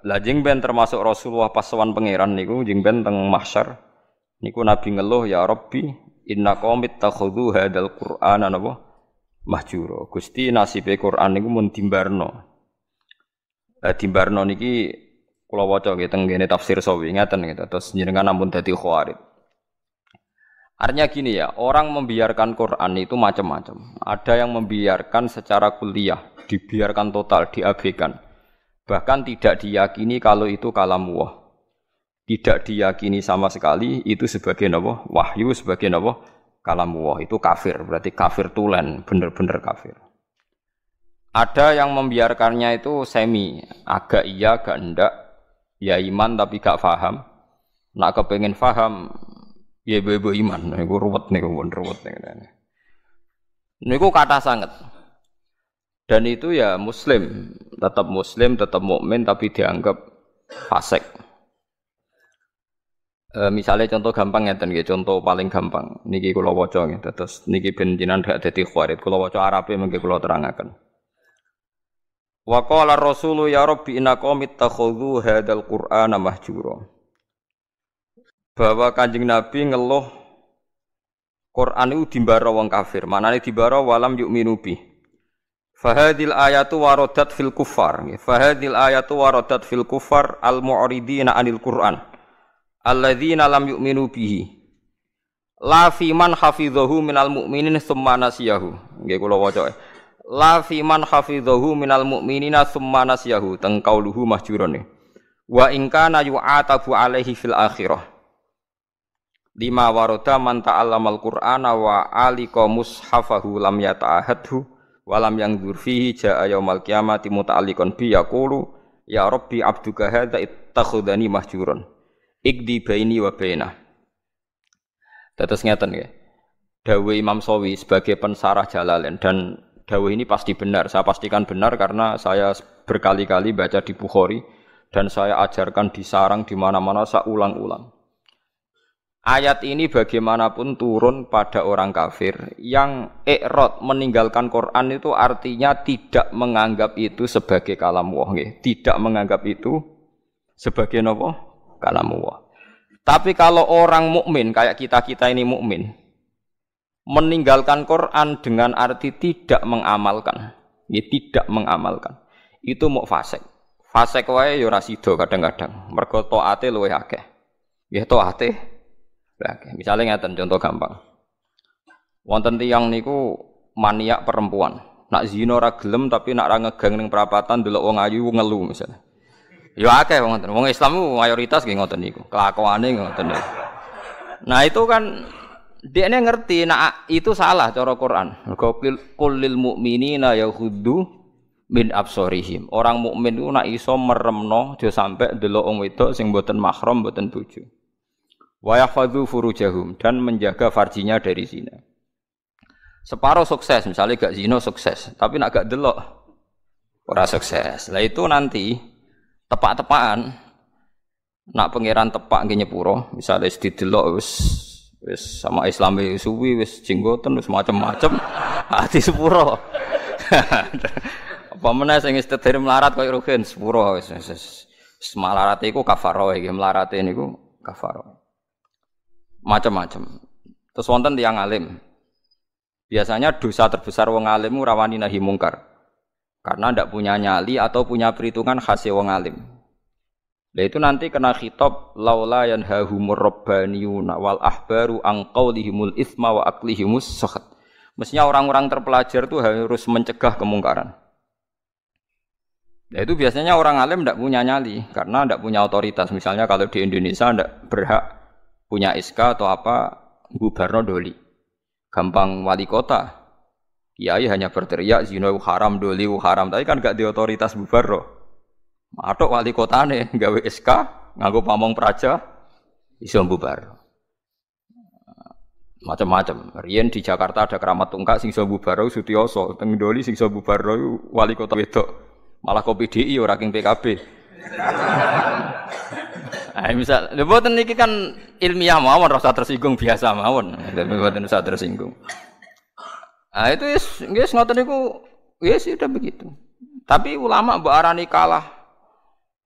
Lajing ben termasuk Rasulullah pas pangeran niku jeng ben teng mahsyar niku Nabi ngeluh ya Rabbi inna qomit takhudhu Qur'an Qur'ana napa mahjuro. Gusti nasibe Qur'an niku mun timbarno. Eh, timbarno niki kula waca nggih teng tafsir sawi ngaten gitu. Terus jenengan ampun dadi khawarid. Artinya gini ya, orang membiarkan Quran itu macam-macam. Ada yang membiarkan secara kuliah, dibiarkan total, diabaikan. Bahkan tidak diyakini kalau itu kalam Allah, Tidak diyakini sama sekali itu sebagai napa? Wahyu sebagai kalam Allah itu kafir, berarti kafir tulen, bener-bener kafir. Ada yang membiarkannya itu semi, agak iya, agak enggak, ya iman tapi gak faham, Nak kepengen faham ya bebo iman, Nego nah, ruwet niku, ruwet Nih Nego nah, kata sangat. Dan itu ya muslim, tetap muslim, tetap mukmin tapi dianggap fasik. E, misalnya contoh gampang ya, tenge contoh paling gampang. Niki kulo wocong nggih, terus niki penjinan jenengan gak dadi khawarit. Kula waca Arabe mengke kula terangaken. Wa qala Rasulu ya Rabbi inna qaumi takhudhu Qur'an Qur'ana mahjura. Bahwa Kanjeng Nabi ngeluh Quran itu dimbara wong kafir. mana ini dibara walam yuk minubi. Fahadil ayatu warodat fil kufar. Fahadil ayatu warodat fil kufar al mu'ridina anil Qur'an. Alladzina lam yu'minu bihi. La fi man hafidhahu minal mu'minin summa nasiyahu. Nggih kula waca. E. La fi man hafidhahu minal mu'minina nasiyahu. Teng kauluhu mahjurun. E. Wa in kana yu'atabu alaihi fil akhirah. Lima waroda man ta'allamal Qur'ana wa alika mushafahu lam yata'ahadhu Walam yang durfihi jaa yaumal qiyamati muta'alliqan bi yakulu ya rabbi abduka hadza ittakhudhani mahjuran. Ikdi baini wa baina. Tetes ngeten ya Dawe Imam Sawi sebagai pensarah Jalalain dan dawe ini pasti benar. Saya pastikan benar karena saya berkali-kali baca di Bukhari dan saya ajarkan di sarang di mana-mana saya ulang-ulang. Ayat ini bagaimanapun turun pada orang kafir yang ikrot meninggalkan Quran itu artinya tidak menganggap itu sebagai kalam ya. tidak menganggap itu sebagai nopo kalam Allah. Tapi kalau orang mukmin kayak kita kita ini mukmin meninggalkan Quran dengan arti tidak mengamalkan, ya, tidak mengamalkan itu mau fasik. Fasik wae yo kadang-kadang. Mergo taate luwih akeh. Ya taate Berakhir. Misalnya ngeten contoh gampang. Wonten tiang niku maniak perempuan. Nak zina ora gelem tapi nak ra ngegang ning perapatan delok wong ayu ngelu misalnya. Ya akeh wong ngoten. Wong Islam mayoritas nggih ngoten niku. Kelakuane ngoten niku. Nah itu kan dia ini ngerti nah itu salah cara Quran. Qul kulil mukminina yahudu min absorihim. Orang mukmin itu nak iso meremno jo sampai delok wong wedok sing mboten mahram mboten bojo. Wayahfadhu furujahum dan menjaga farjinya dari zina. Separuh sukses, misalnya gak zino sukses, tapi nak gak delok ora sukses. Lah itu nanti tepak-tepakan nak pangeran tepak nggih nyepuro, misalnya didelok wis wis sama Islam suwi wis jenggoten wis macam-macam ati sepuro. Apa meneh sing istedher melarat koyo rugen sepuro wis wis. Semalarat iku kafaroh iki, melarate niku kafaroh macam-macam. Terus wonten tiang alim. Biasanya dosa terbesar wong alim rawani nahi mungkar. Karena ndak punya nyali atau punya perhitungan khas wong alim. Nah itu nanti kena khitab laula yanhahumur rabbaniyuna wal ahbaru an qaulihimul isma wa aqlihimus sakhat. Mestinya orang-orang terpelajar itu harus mencegah kemungkaran. Nah itu biasanya orang alim tidak punya nyali karena tidak punya otoritas. Misalnya kalau di Indonesia tidak berhak punya SK atau apa gubernur doli. Gampang wali kota. Kiai hanya berteriak zina haram doli haram, tapi kan gak di otoritas bubarno. atau wali kota nih gawe SK nganggo pamong praja iso bubar Macam-macam. Rien di Jakarta ada keramat tungkak sing iso bubarno Sutioso, teng doli sing iso wali kota wedok. Malah kopi DI ora PKB. Ah misal, lewat ini kan ilmiah mawon rasa tersinggung biasa mawon. Tapi ini usah tersinggung. Ah itu yes, yes ngoten niku yes ya sudah begitu. Tapi ulama mbok arani kalah.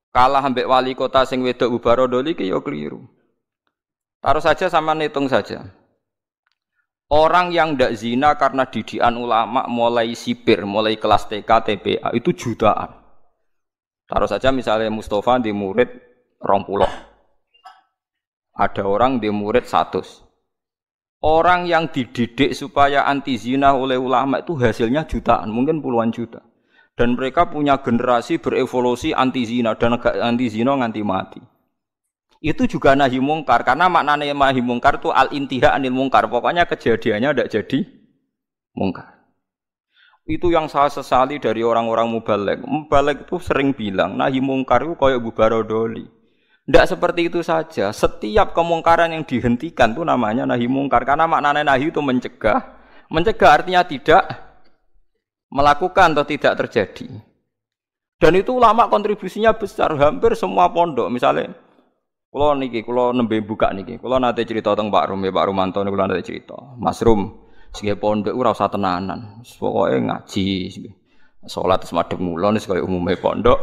Kalah ambek wali kota sing wedok doli ki yo ya keliru. Taruh saja sama hitung saja. Orang yang tidak zina karena didikan ulama mulai sipir, mulai kelas TK, TPA itu jutaan. Taruh saja misalnya Mustafa di murid pulau. Ada orang di murid satu. Orang yang dididik supaya anti zina oleh ulama itu hasilnya jutaan, mungkin puluhan juta. Dan mereka punya generasi berevolusi anti zina dan anti zina nganti mati. Itu juga nahi mungkar karena maknanya nahi mungkar itu al intiha anil mungkar. Pokoknya kejadiannya tidak jadi mungkar. Itu yang saya sesali dari orang-orang mubalek. Mubalek itu sering bilang, nahi mungkar itu kayak bubarodoli. Tidak seperti itu saja. Setiap kemungkaran yang dihentikan itu namanya nahi mungkar. Karena maknanya nahi itu mencegah. Mencegah artinya tidak melakukan atau tidak terjadi. Dan itu lama kontribusinya besar. Hampir semua pondok. Misalnya, kalau niki, kalau nembe buka niki, kalau nanti cerita tentang Pak Rum, ya Pak Rumanto, kalau nanti cerita, Mas Rum, sehingga pondok ora usah tenanan. Pokoknya ngaji. Sholat semadem mulon kaya umumnya pondok.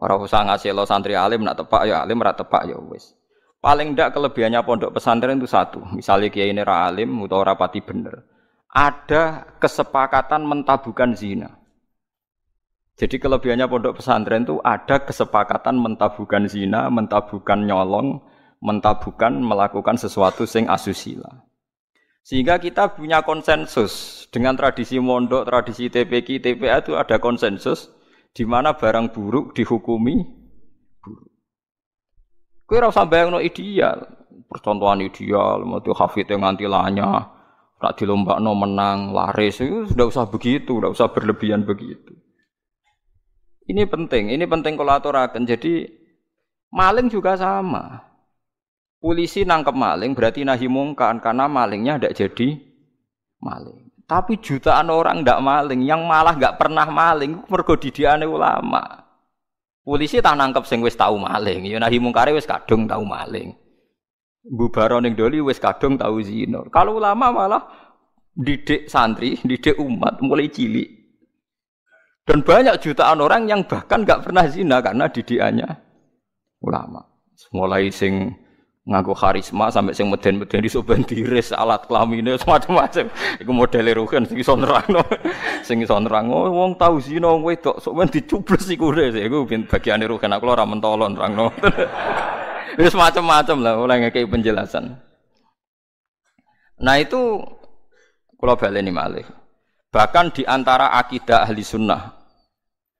Ora usah ngasih lo santri alim nak tepak ya alim ora tepak ya wis. Paling ndak kelebihannya pondok pesantren itu satu. Misalnya kiai ini ra alim utawa ora bener. Ada kesepakatan mentabukan zina. Jadi kelebihannya pondok pesantren itu ada kesepakatan mentabukan zina, mentabukan nyolong, mentabukan melakukan sesuatu sing asusila. Sehingga kita punya konsensus dengan tradisi mondok, tradisi TPK TPA itu ada konsensus di mana barang buruk dihukumi buruk. Kue rasa usah bayangno ideal, percontohan ideal, mau tuh hafid yang nganti lanya, dilombak no menang, laris itu sudah usah begitu, tidak usah berlebihan begitu. Ini penting, ini penting kolaborakan. Jadi maling juga sama. Polisi nangkep maling berarti nahi mungkar karena malingnya tidak jadi maling. Tapi jutaan orang tidak maling, yang malah nggak pernah maling, mergo didiane ulama. Polisi tak nangkep sing wis tahu maling, ya nahi mungkare wis kadung tahu maling. Bubaro ning doli wis kadung tahu zina. Kalau ulama malah didik santri, didik umat mulai cilik. Dan banyak jutaan orang yang bahkan nggak pernah zina karena didiannya ulama. Mulai sing nganggo karisma sampai sing meden-meden soban diris alat kelamine semacam macam iku modele ruhen sing iso nerangno sing iso nerangno oh, wong tau zina wedok sok men dicuples iku gue iku bagiane ruhen aku ora mentolo nerangno wis semacam macam lah oleh kayak penjelasan nah itu kula baleni malih bahkan di antara akidah ahli sunnah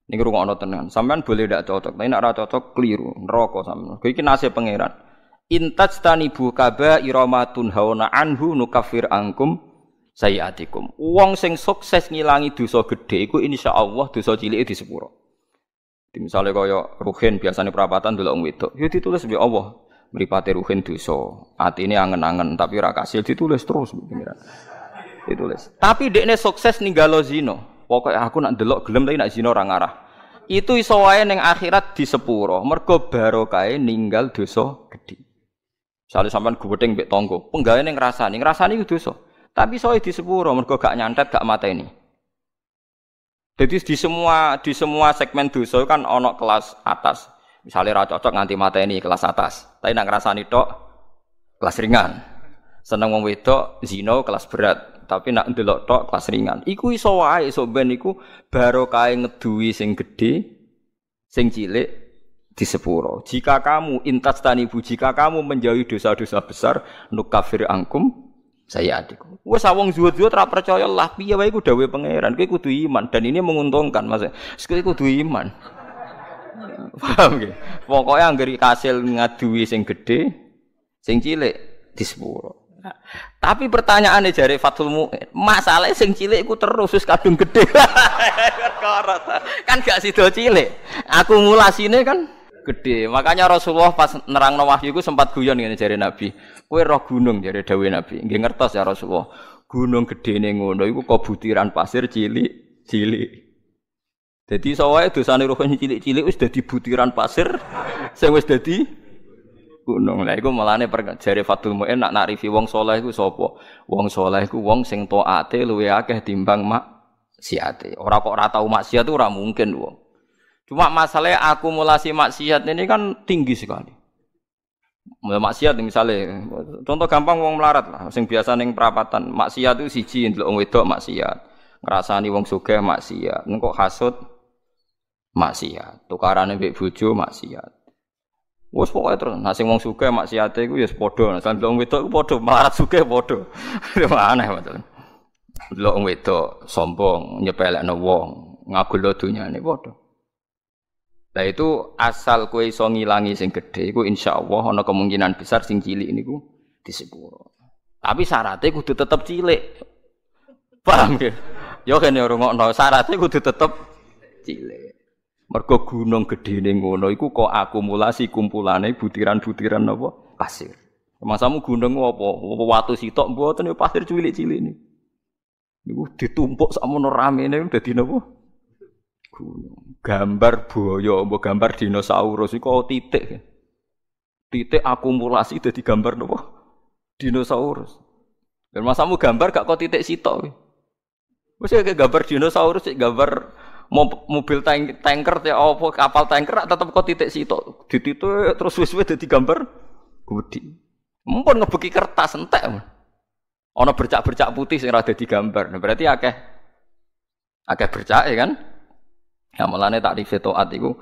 ini kurang ono tenan sampean boleh tidak cocok tapi nak cocok keliru neraka sampean iki nasib pangeran intaj tanibu kaba iromatun hauna anhu nukafir angkum sayiatikum. Wong sing sukses ngilangi dosa gedhe iku insyaallah dosa cilik di sepuro. misalnya kaya ruhin biasanya perapatan dulu orang wedok, ya ditulis bi Allah meripati ruhin dosa. ini angen-angen tapi rakasil ditulis terus pengiran. Ditulis. Tapi dekne sukses ninggalo zino. Pokoknya aku nak delok gelem tapi nak zino orang arah. Itu iso wae ning akhirat di sepuro, mergo barokae ninggal dosa gede. Sale sampean gubeting mbek tangga, penggaweane ngrasani, ngrasani iku dosa. Tapi soe di sepuro mergo gak nyantet gak ini. Jadi di semua di semua segmen dosa kan ono kelas atas. Misalnya ra cocok nganti ini kelas atas. Tapi nak ngrasani tok kelas ringan. Seneng wong wedok zina kelas berat, tapi nak ndelok tok kelas ringan. Iku iso wae iso ben iku barokah ngeduwi sing gedhe, sing cilik di sepuro. Jika kamu intas tani ibu, jika kamu menjauhi dosa-dosa besar, nukafir angkum saya adikku. Wah Sawong zuat zuat rap percaya lah piye wae iku pangeran. gue kudu iman dan ini menguntungkan Mas. Sekali kudu iman. Paham Pokoknya yang anggere kasil ngadui sing gede, sing cilik di sepuro. Nah, tapi pertanyaannya jari Fatul Mu, masalahnya sing cilik ku terusus kadung gede. kan gak sido cilik. ini kan gede. Makanya Rasulullah pas nerangno wahyu iku sempat guyon ngene jare Nabi. Kowe roh gunung jare dawuh Nabi. Nggih ngertos ya Rasulullah. Gunung gedene ngono iku kok butiran pasir cilik-cilik. Dadi sawahe dosane roh cilik-cilik wis dadi butiran pasir sing wis dadi gunung. Lah iku melane jare Fatul Muin nak narifi wong saleh iku sapa? Wong saleh iku wong sing taate luwe akeh timbang mak siate. Ora kok ora tau maksiat ora mungkin wong. Cuma masalahnya akumulasi maksiat ini kan tinggi sekali. Ya, maksiat misalnya, contoh gampang wong melarat lah, sing biasa neng perapatan. Maksiat itu siji ndelok wong wedok maksiat, nih wong sugih maksiat, neng kok hasut maksiat, tukarane bik bujo maksiat. Wes pokoknya terus, nah sing wong suka maksiat itu ya sepodo, nah ndelok wong wedok iku melarat melarat sugih padha. aneh betul. lo wong wedok sombong, nih wong, ngaku lo tuh nih bodoh. Lah itu asal kue iso ngilangi sing kue iku insyaallah ana kemungkinan besar sing cilik kue disepuro. Tapi syaratnya kudu tetep cilik. Paham ya? Yo kene ngono. syaratnya kudu tetep cilik. Mergo gunung gedene ngono iku kok akumulasi kumpulane butiran-butiran apa? Pasir. Masamu gunung apa? Apa watu sitok mboten ya pasir cilik-cilik ini, Niku ditumpuk sakmono nih dadi napa? Gunung gambar buaya, mbok gambar dinosaurus iku titik. Titik akumulasi dadi gambar nopo? Dinosaurus. Dan masamu gambar gak kok titik sitok. Wis ya kayak gambar dinosaurus, gambar mobil tank, tanker ya apa kapal tanker tetap kok titik sitok. Dititik terus wis-wis dadi gambar gudi. Mumpun ngebeki kertas entek. Ana bercak-bercak putih sing ora dadi gambar. Nah, berarti akeh akeh bercak ya kan? Ya nah, mulane tak taat iku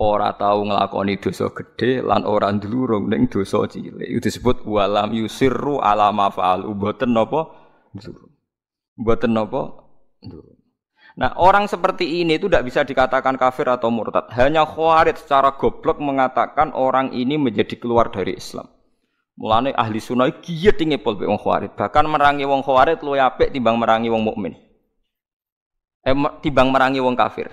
ora tau nglakoni dosa gede lan ora ndlurung ning dosa cilik. Iku disebut walam yusirru ala ma faal. Mboten napa ndlurung. Mboten napa Nah, orang seperti ini itu tidak bisa dikatakan kafir atau murtad. Hanya khawarij secara goblok mengatakan orang ini menjadi keluar dari Islam. Mulane ahli sunnah giat tinggi pol wong khawarij. Bahkan merangi wong khawarij luwih apik timbang merangi wong mukmin. Eh, timbang merangi wong kafir.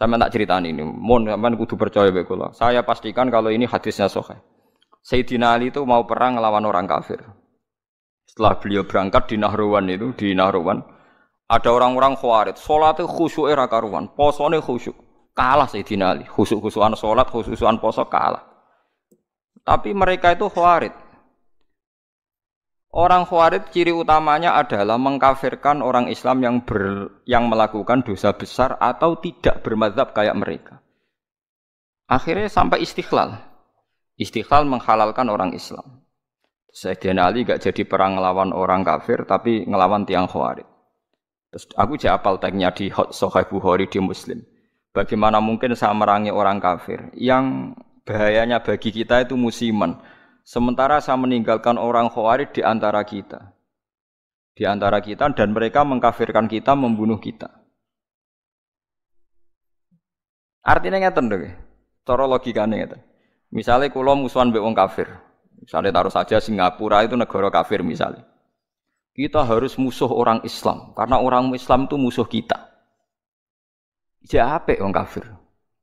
Sama tak cerita ini, mohon sampean kudu percaya be kula. Saya pastikan kalau ini hadisnya sahih. Sayyidina Ali itu mau perang lawan orang kafir. Setelah beliau berangkat di Nahruwan itu, di Nahruwan ada orang-orang khawarid, salat khusyuk era karuan, posone khusyuk. Kalah Sayyidina Ali, khusyuk khusyuan salat, khusyuk khusyuan poso kalah. Tapi mereka itu khawarid. Orang Khawarij ciri utamanya adalah mengkafirkan orang Islam yang ber, yang melakukan dosa besar atau tidak bermadzhab kayak mereka. Akhirnya sampai istiqlal. Istiqlal menghalalkan orang Islam. Sayyidina Ali gak jadi perang ngelawan orang kafir tapi ngelawan tiang Khawarij. Terus aku jadi apal tagnya di Sahih Bukhari di Muslim. Bagaimana mungkin saya merangi orang kafir yang bahayanya bagi kita itu musiman Sementara saya meninggalkan orang Khawarij di antara kita. Di antara kita dan mereka mengkafirkan kita, membunuh kita. Artinya ngeten dong. Cara logikane ngeten. Misalnya kalau musuhan mbek wong kafir. Misalnya taruh saja Singapura itu negara kafir misalnya. Kita harus musuh orang Islam karena orang Islam itu musuh kita. Ya apik wong kafir.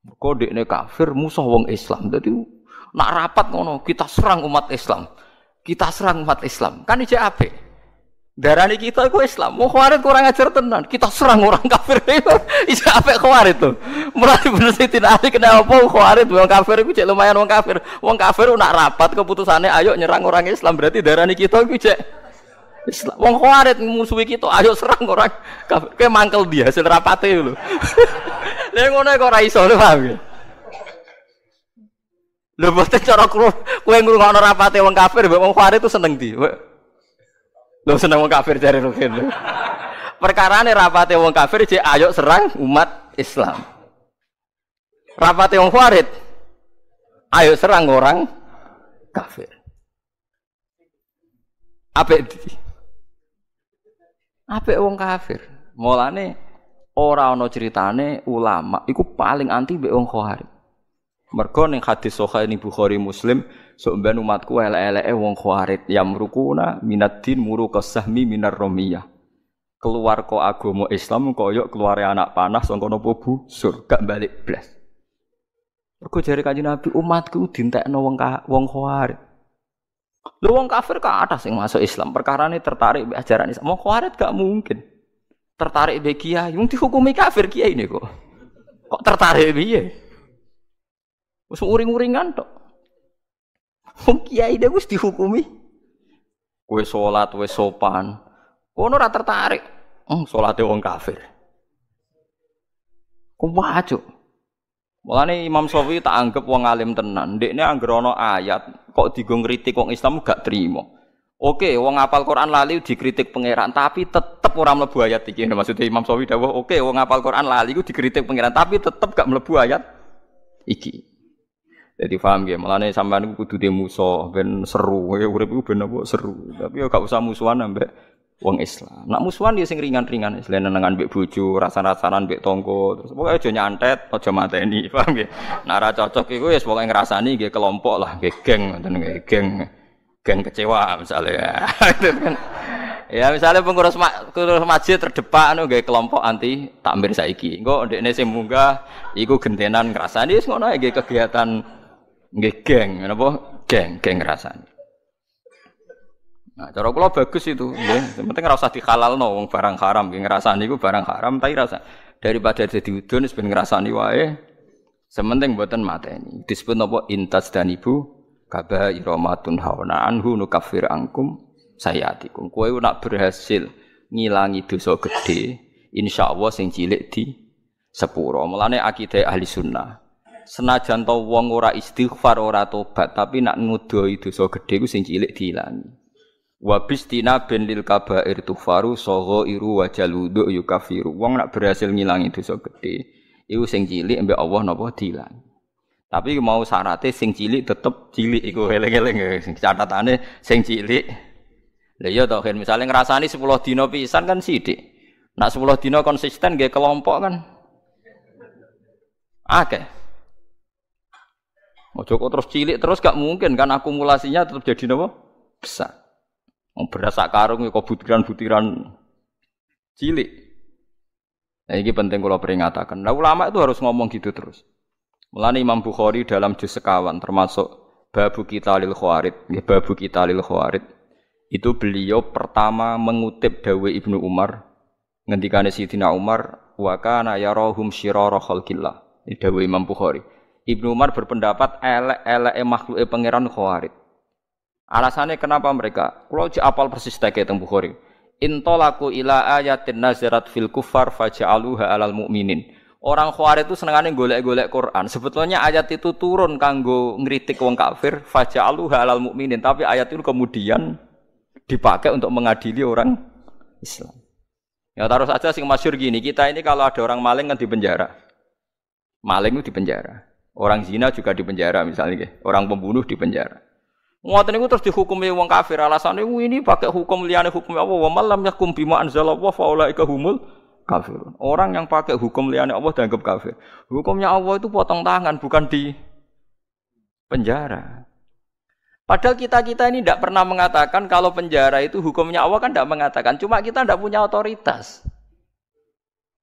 Kok kafir musuh wong Islam. Jadi. Nak rapat ngono, kita serang umat Islam. Kita serang umat Islam. Kan ijek apik. Darani kita itu Islam. Mau kuarit kurang ajar tenan. Kita serang orang kafir itu. Ijek apik khawarit tuh. Mulai bener sih tidak ada kenapa apa kuarit wong kafir itu cek lumayan wong kafir. Wong kafir nak rapat keputusannya ayo nyerang orang Islam. Berarti darani kita itu cek Islam. Wong kuarit musuh kita, ayo serang orang kafir. Kayak mangkel dia hasil rapatnya lho. dia ngono kok ora lho ya? Lho mboten cara kowe ngrungokno rapate wong kafir mbek wong kafir itu seneng di. Lho seneng wong kafir jare Rukin. Perkarane rapate wong kafir jek ayo serang umat Islam. Rapate wong Khawarij ayo serang orang kafir. Apik di. Apik wong kafir. Mulane ora ana ceritane ulama iku paling anti mbek wong Khawarij. Mergo ning hadis sahih ning Bukhari Muslim, sok ben umatku elek-eleke wong khawarit yamrukuna minad din muru kasahmi minar romiyah. Keluar ko agama Islam koyo keluar anak panah sangka napa busur, gak balik blas. Mergo jare Kanjeng Nabi umatku dintekno wong wong khawarit. Lu wong kafir ke atas yang masuk Islam, perkara ini tertarik be ajaran Islam. Mau khawarit gak mungkin. Tertarik be kiai, mung dihukumi kafir kiai ini kok. Kok tertarik biye? Wis uring-uringan tok. Wong kiai dhewe wis dihukumi. Kowe salat wis sopan. Kono ora tertarik. Oh, salate wong kafir. Kuwah aja. Mulane Imam Sofi tak anggap wong alim tenan. Ndekne anggere ana ayat kok digo ngritik wong Islam gak terima. Oke, wong apal Quran lali dikritik pangeran, tapi tetep ora mlebu ayat iki. Maksudnya Imam Sofi dawuh, oke wong apal Quran lali iku dikritik pangeran, tapi tetep gak mlebu ayat iki. Jadi paham ya, malah nih sampean kudu demo musuh, ben seru, ya udah itu ben apa seru. Tapi ya gak usah musuhan ambek uang Islam. Nak musuhan dia sing ringan-ringan, selain nengan mbek bucu, rasa-rasanan mbek tonggo, terus pokoknya aja nyantet, aja mata ini paham ya. Nak rasa cocok iku ya pokoke nih, gak kelompok lah, gak geng dan gak geng. Geng kecewa misalnya. ya misalnya pengurus ma pengurus masjid terdepan anu gaya kelompok anti takmir saiki engko ndekne sing munggah iku gentenan ngrasani wis ngono gaya kegiatan nggih geng napa geng geng rasane Nah, cara kula bagus itu, nggih. Penting ora usah dikhalalno wong barang haram, nggih ngrasani iku barang haram tapi rasa daripada dadi udun wis ben ngrasani wae. Sementing mboten mateni. Disebut apa intas dan ibu kaba iramatun hauna anhu nukafir angkum sayatikum. Kowe nak berhasil ngilangi dosa gede, insyaallah sing cilik di sepuro. Mulane akidah ahli sunnah. senajan to wong ora istighfar ora tobat tapi nak ngudoi dosa gedhe ku sing cilik dilan. wa bistina ben lil kabair tufaru sogo iru wajaludo yukafiru wong nak berhasil ngilangi dosa gedhe iku sing cilik mbek Allah napa dilan. tapi mau syaratnya sing cilik tetep cilik iku eling-eling eh, catatane sing cilik lha iya to misale ngrasani 10 dina pisan kan sithik nak 10 dina konsisten nggih kelompok kan Oke. okay. Ojo kok terus cilik terus gak mungkin kan akumulasinya tetap jadi nopo besar. Oh beras karung ya kok butiran-butiran cilik. Nah, ini penting kalau peringatakan. Nah, ulama itu harus ngomong gitu terus. Melani Imam Bukhari dalam juz sekawan termasuk babu kita lil khawarid, ya, babu kita lil khawarid. Itu beliau pertama mengutip Dawe Ibnu Umar ngendikane Sidina Umar wa kana yarahum syirara khalqillah. Dawe Imam Bukhari Ibnu Umar berpendapat elek elek makhluk pangeran Khawarid. Alasannya kenapa mereka? kalau Kulo apal persis teke tentang Bukhari. Intolaku ila ayatin nazarat fil kufar faja'aluha alal mu'minin. Orang Khawarid itu senengane golek-golek Quran. Sebetulnya ayat itu turun kanggo ngeritik wong kafir faja'aluha alal mu'minin, tapi ayat itu kemudian dipakai untuk mengadili orang Islam. Ya taruh saja sing masyur gini, kita ini kalau ada orang maling kan di penjara. Maling itu di penjara. Orang zina juga dipenjara misalnya, orang pembunuh dipenjara. Muatan itu terus dihukumi wong kafir itu ini pakai hukum liane hukum Allah wa malam yakum bima anzalallahu fa ulaika humul kafir. Orang yang pakai hukum liane Allah dianggap kafir. Hukumnya Allah itu potong tangan bukan di penjara. Padahal kita-kita ini tidak pernah mengatakan kalau penjara itu hukumnya Allah kan tidak mengatakan. Cuma kita tidak punya otoritas.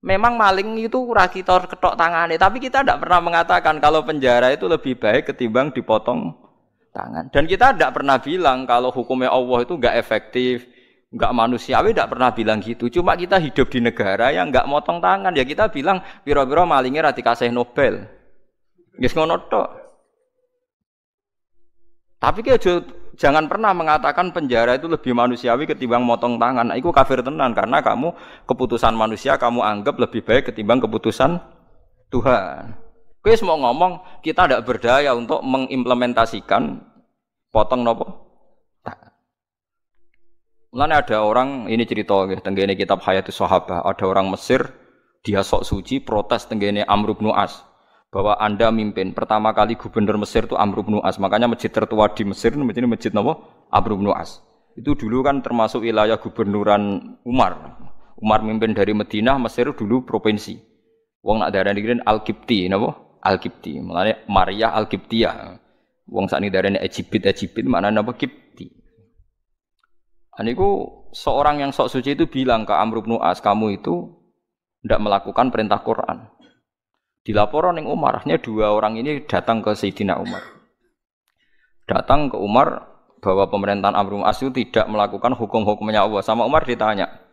Memang maling itu rakitor ketok tangannya, tapi kita tidak pernah mengatakan kalau penjara itu lebih baik ketimbang dipotong tangan. Dan kita tidak pernah bilang kalau hukumnya Allah itu nggak efektif, nggak manusiawi, tidak pernah bilang gitu. Cuma kita hidup di negara yang nggak motong tangan, ya kita bilang biro-biro malingnya rati kasih Nobel. Gis ngono Tapi kayak jangan pernah mengatakan penjara itu lebih manusiawi ketimbang motong tangan. Nah, itu kafir tenan karena kamu keputusan manusia kamu anggap lebih baik ketimbang keputusan Tuhan. Kuis mau ngomong kita tidak berdaya untuk mengimplementasikan potong nopo. Mulanya ada orang ini cerita ya, tentang kitab Hayatus Sahabah, ada orang Mesir dia sok suci protes tenggene Amr bin As bahwa Anda mimpin. Pertama kali gubernur Mesir itu Amr bin As. Makanya masjid tertua di Mesir masjid masjid Nabi Amr bin As. Itu dulu kan termasuk wilayah gubernuran Umar. Umar mimpin dari Medina Mesir dulu provinsi. Wong nak darah negeri al Kipti Nabi al Kipti makanya Maria al saat Wong darah darane Egypt Egypt mana napa Qibti. Aniku nah, seorang yang sok suci itu bilang ke Amr bin As, kamu itu tidak melakukan perintah Quran. Dilaporan yang Umar, akhirnya dua orang ini datang ke Sayyidina Umar. Datang ke Umar bahwa pemerintahan Amrum bin tidak melakukan hukum-hukumnya Allah. Sama Umar ditanya,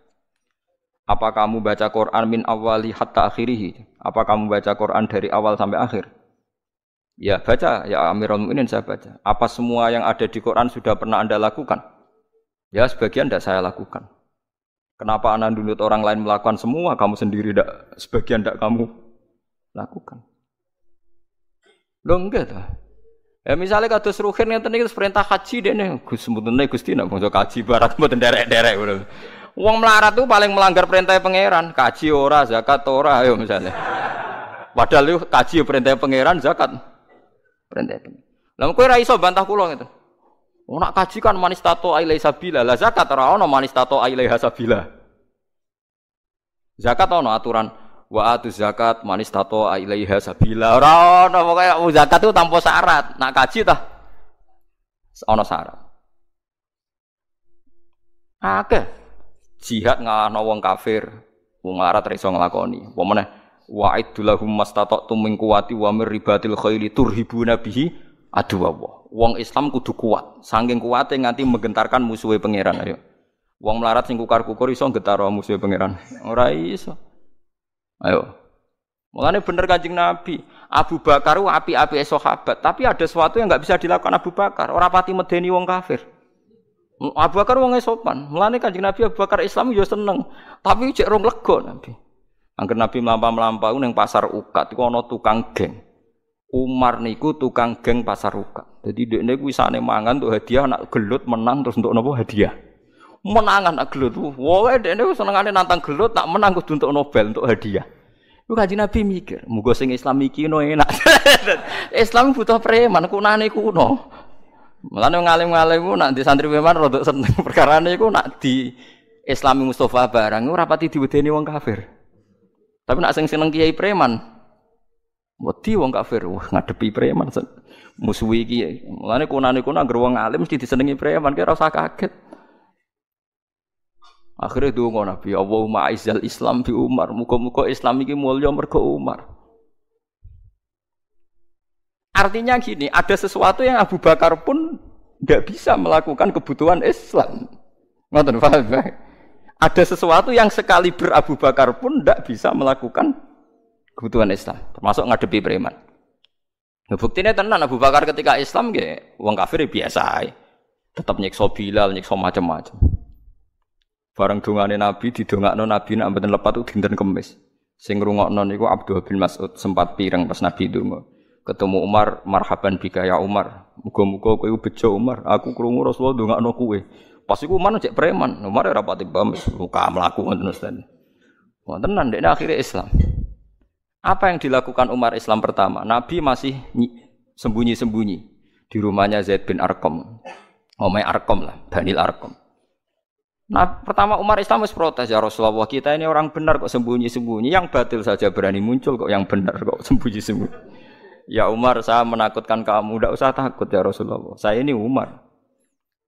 apa kamu baca Quran min awali hatta akhirihi? Apa kamu baca Quran dari awal sampai akhir? Ya baca, ya Amirul Mu'minin saya baca. Apa semua yang ada di Quran sudah pernah Anda lakukan? Ya sebagian tidak saya lakukan. Kenapa Anda dulu orang lain melakukan semua, kamu sendiri tidak sebagian tidak kamu lakukan. lo enggak Ya misalnya kados Ruhin yang tadi perintah haji deh nih, Gus sebetulnya gus tidak mau kaji barat buatin derek-derek uang Uang melarat tuh paling melanggar perintah pangeran, kaji ora, zakat ora ayo misalnya. Padahal lu kaji perintah pangeran, zakat perintah pangeran. lalu kue raiso bantah kula itu, Oh, nak kaji kan manis tato ailai sabila. Lah zakat rawon manis tato ailai hasabila. Zakat ono aturan wa atu zakat manis tato ailaiha sabila ora ana pokoke zakat itu tanpa syarat nak kaji tah ana syarat Ake, jihad ngalahno wong kafir wong larat iso nglakoni apa meneh wa idulahum mastata'tum min quwati wa mir ribatil khaili turhibuna adu Allah wong Islam kudu kuat saking kuate nganti menggentarkan musuhe pangeran ayo wong melarat sing kukar kukur iso getar musuhe pangeran ora iso Ayo. Mulane bener Kanjeng Nabi. Abu Bakar api-api sahabat, tapi ada sesuatu yang nggak bisa dilakukan Abu Bakar. Orang pati medeni wong kafir. Abu Bakar wong sopan. Mulane Kanjeng Nabi Abu Bakar Islam yo seneng, tapi cek rong lega Nabi. Angger Nabi mlampah-mlampah ning pasar Ukat iku ana tukang geng. Umar niku tukang geng pasar Ukat. Jadi dia niku wisane mangan tuh hadiah, anak gelut menang terus untuk nopo hadiah menangan nak gelut. Eh, aku seneng senengane nantang gelut tak menang kudu untuk Nobel untuk hadiah. Iku kaji Nabi mikir, muga sing Islam iki no enak. Islam butuh preman, ku kuno. Mulane ngalim-ngalim ku nak di santri preman rada seneng ini iku nak di Islami Mustafa barang ora rapati diwedeni wong kafir. Tapi nak sing seneng kiai preman, wedi wong kafir, wah ngadepi preman musuh iki. Mulane kunane kuna nang wong alim mesti disenengi preman kira usah kaget. Akhirnya donga Nabi, Allahumma aizal Islam bi Umar. muka-muka Islam ini mulia mergo Umar. Artinya gini, ada sesuatu yang Abu Bakar pun tidak bisa melakukan kebutuhan Islam. Ngoten paham Ada sesuatu yang sekali ber Abu Bakar pun tidak bisa melakukan kebutuhan Islam, termasuk ngadepi preman. Nah, buktinya tenan Abu Bakar ketika Islam ge, uang kafir ya biasa, tetap nyiksa Bilal, nyiksa macam-macam. Bareng dongane Nabi didongakno Nabi nak mboten lepat ku dinten kemis. Sing ngrungokno niku Abdullah bin Mas'ud sempat pireng pas Nabi donga. Ketemu Umar, marhaban bika ya Umar. Muga-muga kowe bejo Umar, aku krungu Rasulullah dongakno kowe. Pas iku Umar cek preman, Umar ora pati bamis, luka mlaku ngoten Ustaz. Wonten ndekne akhirnya Islam. Apa yang dilakukan Umar Islam pertama? Nabi masih sembunyi-sembunyi di rumahnya Zaid bin Arkom. Omai Arkom lah, Banil Arkom. Nah, pertama Umar Islam harus protes ya Rasulullah kita ini orang benar kok sembunyi-sembunyi, yang batil saja berani muncul kok yang benar kok sembunyi-sembunyi. Ya Umar, saya menakutkan kamu, tidak usah takut ya Rasulullah. Saya ini Umar.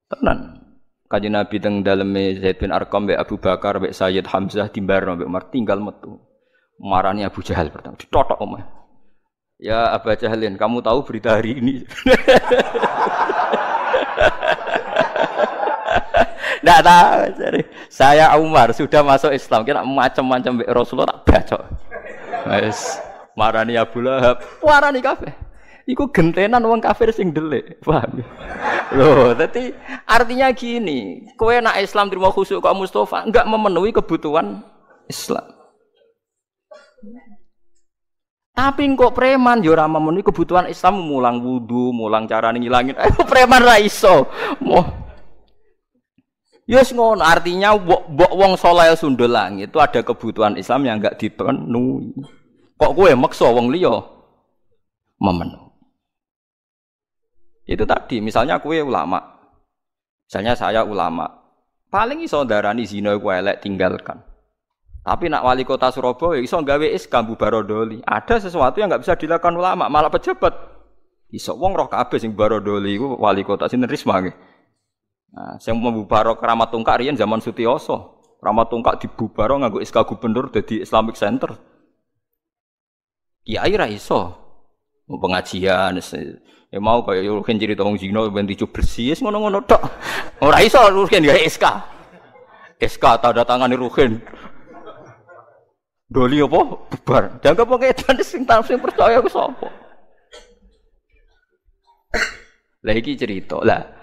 Tenan. Kaji Nabi teng dalam Zaid bin Arkom, be Abu Bakar be Sayyid Hamzah timbar be Umar tinggal metu. Marani Abu Jahal pertama ditotok Umar. Ya Abu Jahalin, kamu tahu berita hari ini. Tidak tahu. Jadi, saya Umar sudah masuk Islam. Kira macam-macam Rasulullah tak baca, Mas, marani Abu Lahab, warani kafe, Iku gentenan uang kafir sing delik, paham? Ya? Loh, tapi artinya gini, kowe nak Islam terima khusuk kok Mustafa enggak memenuhi kebutuhan Islam. Tapi kok preman yo ya ora memenuhi kebutuhan Islam mulang wudu, mulang cara ngilangin. Eh preman ra iso. Moh Yes ngono, artinya bo, wong saleh sundelang itu ada kebutuhan Islam yang enggak dipenuhi. Kok gue maksa wong liya memenuhi. Itu tadi, misalnya gue ulama. Misalnya saya ulama. Paling iso darani zina iku elek tinggalkan. Tapi nak wali kota Surabaya iso gawe kambu barodoli. Ada sesuatu yang enggak bisa dilakukan ulama, malah pejabat. Iso wong roh kabeh sing barodoli iku wali kota sini risma gitu. Nah, sing mbubaro keramat tungkak riyen zaman Sutioso. Keramat tungkak dibubaro nganggo SK gubernur dadi Islamic Center. Kiai ra iso. Mau pengajian ya mau kaya urusan jadi tolong zino ben dicu bersih ngono-ngono tok. Ora iso urusan gawe SK. SK tanda di Ruhin. Doli apa? Bubar. jangan Jangka pengetan sing sing percaya ku sopo Lagi cerita. Lah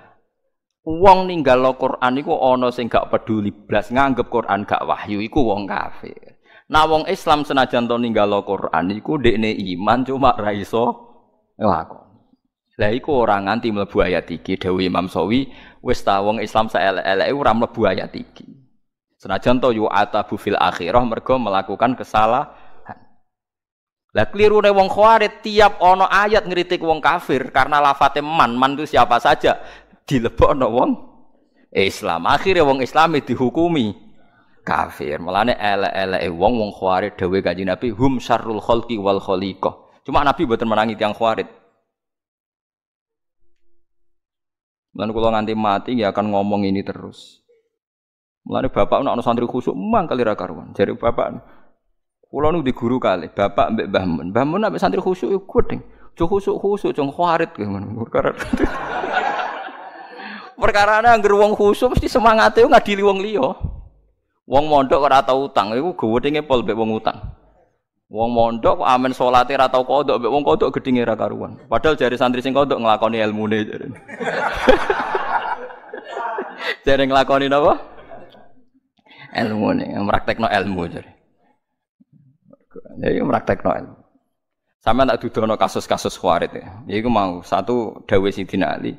Wong ninggalo Quran iku ana sing gak peduli blas nganggep Quran gak wahyu iku wong kafir. Nah wong Islam senajan to ninggalo Quran iku dekne iman cuma ra iso nglakoni. Lah iku ora nganti mlebu ayat iki Dewi Imam Sawi wis ta wong Islam saelek-eleke ora mlebu ayat iki. Senajan to yu atabu fil akhirah mergo melakukan kesalahan. Lah klirune wong Khawarij tiap ono ayat ngritik wong kafir karena lafate man man itu siapa saja dilebokno wong Islam. Akhirnya wong Islam itu dihukumi kafir. Malah Melane elek-eleke wong wong Khawarij dhewe gaji Nabi hum syarrul khalqi wal khaliqah. Cuma Nabi mboten menangi tiyang Khawarij. Mulane kula nganti mati ya akan ngomong ini terus. Mulane bapak nak santri khusuk mang kali ra karuan. Jare bapak kula nu di guru kali, bapak mbek Mbah Mun. Mbah Mun santri khusuk iku gedeng. Jo khusuk-khusuk jo kharit ngono. Perkara ana anggere wong khusus mesti semangate ngadili wong liya. Wong mondok ora tau utang, iku gue pol mbek wong utang. Wong mondok kok amen salate ora tau kodok be wong kodok gedinge ra karuan. Padahal jari santri sing kodok nglakoni ilmune ilmu nih nglakoni napa? ngelakoni apa? ilmu jare. Jadi ya meraktekno ilmu. Sama tak dudono kasus-kasus kuarit e. ya. gue mau satu Dawe Sidina Ali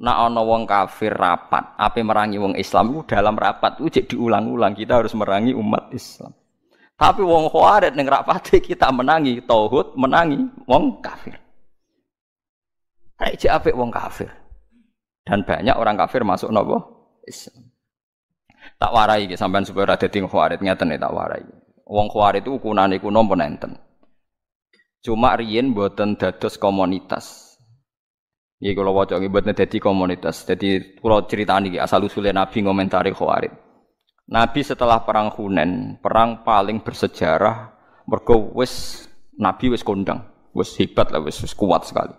nak ono wong kafir rapat, ape merangi wong Islam itu dalam rapat itu jadi diulang-ulang kita harus merangi umat Islam. Tapi wong khawarit ning rapate kita menangi tauhid, menangi wong kafir. aja apik wong kafir. Dan banyak orang kafir masuk nopo Islam. Tak warai gitu sampean supaya ora dadi khawarit ngeten ya, tak warai. Wong khawatir itu ukunane kuno pun Cuma riyen mboten dados komunitas. Iya kalau ini buatnya jadi komunitas. Jadi kalau cerita ini asal usulnya Nabi ngomentari khawarid. Nabi setelah perang Hunen, perang paling bersejarah, mergo wis Nabi wis kondang, wis hebat lah, wis, kuat sekali.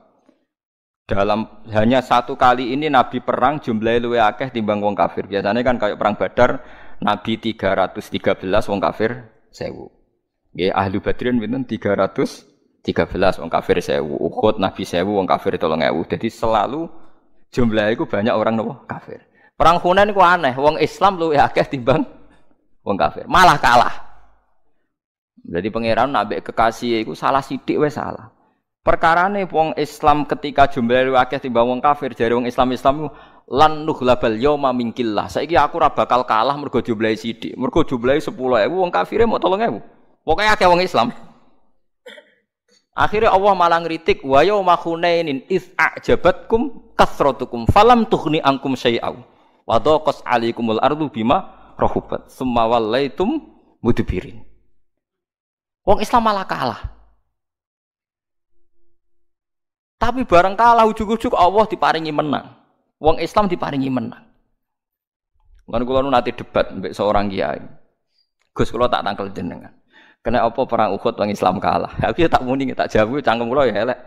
Dalam hanya satu kali ini Nabi perang jumlahnya luwe akeh timbang wong kafir. Biasanya kan kayak perang Badar, Nabi 313 wong kafir sewu. Ya, ahli Badrin tiga 300 tiga belas wong kafir sewu Uhud Nabi sewu wong kafir tolong 3000. Jadi selalu jumlah itu banyak orang nopo kafir. Perang Hunain itu aneh, wong Islam lu ya akeh timbang wong kafir, malah kalah. Jadi pangeran nabi kekasih itu salah sidik wes salah. Perkara nih wong Islam ketika jumlah lu akeh timbang wong kafir, jadi wong Islam Islam lu lan nuhlabal yauma mingkillah. Saiki aku ora bakal kalah mergo jumlahe sidik Mergo jumlahe 10000 wong kafire mau tolong 3000. pokoknya akeh wong Islam. Akhirnya Allah malah ngritik wa yauma khunainin iz a'jabatkum kasratukum falam tughni ankum syai'aw wa daqas 'alaikumul ardu bima rahubat summa wallaitum mudbirin. Wong Islam malah kalah. Tapi bareng kalah ujug-ujug Allah diparingi menang. Wong Islam diparingi menang. Kan kula nanti debat mbek seorang kiai. Gus kula tak tangkel jenengan. Kena apa perang Uhud wong Islam kalah. Aku ya tak muni tak jawab ya cangkem kula ya elek.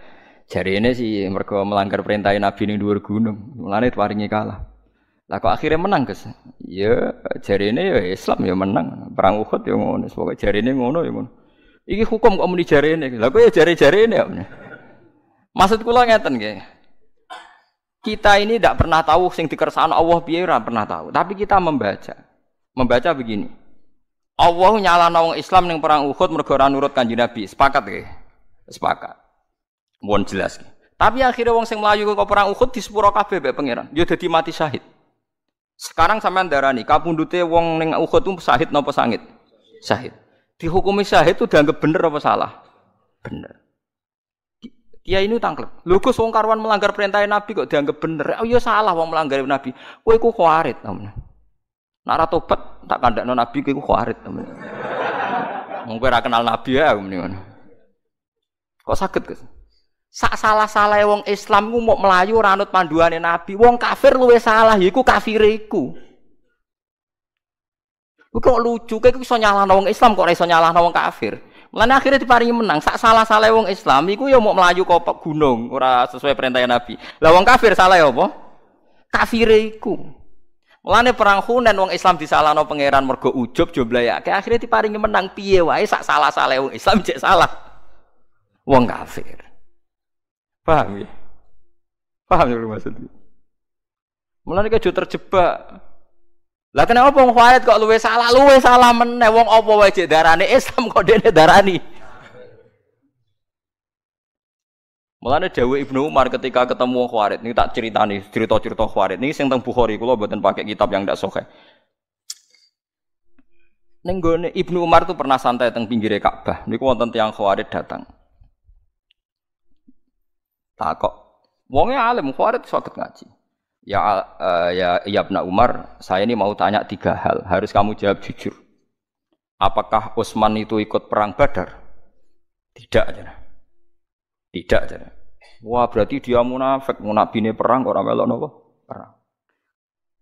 Jarine sih mergo melanggar perintah Nabi ning dhuwur gunung. Mulane waringi kalah. Lah kok akhirnya menang, Iya Ya jarine ya Islam ya menang. Perang Uhud ya ngono, pokoke jarine ngono ya ngono. Iki hukum kok muni jarine. Lah kok ya jare-jarine ya. Maksud kula ngeten nggih. Kita ini tidak pernah tahu sing dikersakan Allah piye pernah tahu, tapi kita membaca. Membaca begini. Allah nyala nawang Islam yang perang Uhud mergo nurut kanji Nabi. Sepakat deh, Sepakat. Mohon jelas. Tapi akhirnya wong sing melayu ke perang Uhud sepuro kafe be pengiran, ya dia udah mati syahid. Sekarang sampean darani dute wong ning Uhud tuh syahid napa sangit? Syahid. Dihukumi syahid itu dianggap bener apa salah? Bener. Kia ini tangkep. Lho wong karwan melanggar perintah Nabi kok dianggap bener. Oh iya salah wong melanggar Nabi. Kowe ku khawarit namanya. Nak ra tobat tak kandakno nabi kuwi khawarit. Mung kowe ora kenal nabi ya mendingan. Kok sakit Gus? Sak salah-salah wong Islam ku mau melayu ranut panduane nabi, wong kafir luwe salah ya iku kafire iku. kok lucu kowe iso nyalahno wong Islam kok ora iso nyalahno kafir. mana akhirnya diparingi menang. Sak salah-salah wong Islam iku ya mau melayu pak gunung, ora sesuai perintah Nabi. Lah wong kafir salah ya apa? Kafire iku. Mulane perang Hunain wong Islam disalahno pangeran mergo ujub jumlah akeh akhirnya diparingi menang piye wae sak salah-salah wong Islam cek salah. Wong kafir. Paham ya? Paham ya maksudnya? Mulane kejo terjebak. Lah kenapa wong Khawarij kok luwe salah, luwe salah meneh wong apa wae cek darane Islam kok dene darani. Mulane Dawe Ibnu Umar ketika ketemu khawarid ini tak ceritani cerita-cerita khawarid Ini sing teng Bukhari kula mboten pakai kitab yang ndak sahih. Ning gone Ibnu Umar tuh pernah santai teng pinggir Ka'bah. Niku wonten tiyang khawarid datang. Tak kok, Wonge alim Khawarid saged ngaji. Ya uh, ya Ibnu Umar, saya ini mau tanya tiga hal. Harus kamu jawab jujur. Apakah Utsman itu ikut perang Badar? Tidak, jenah. Tidak jadi. Wah berarti dia munafik, munabine perang orang melok nopo perang.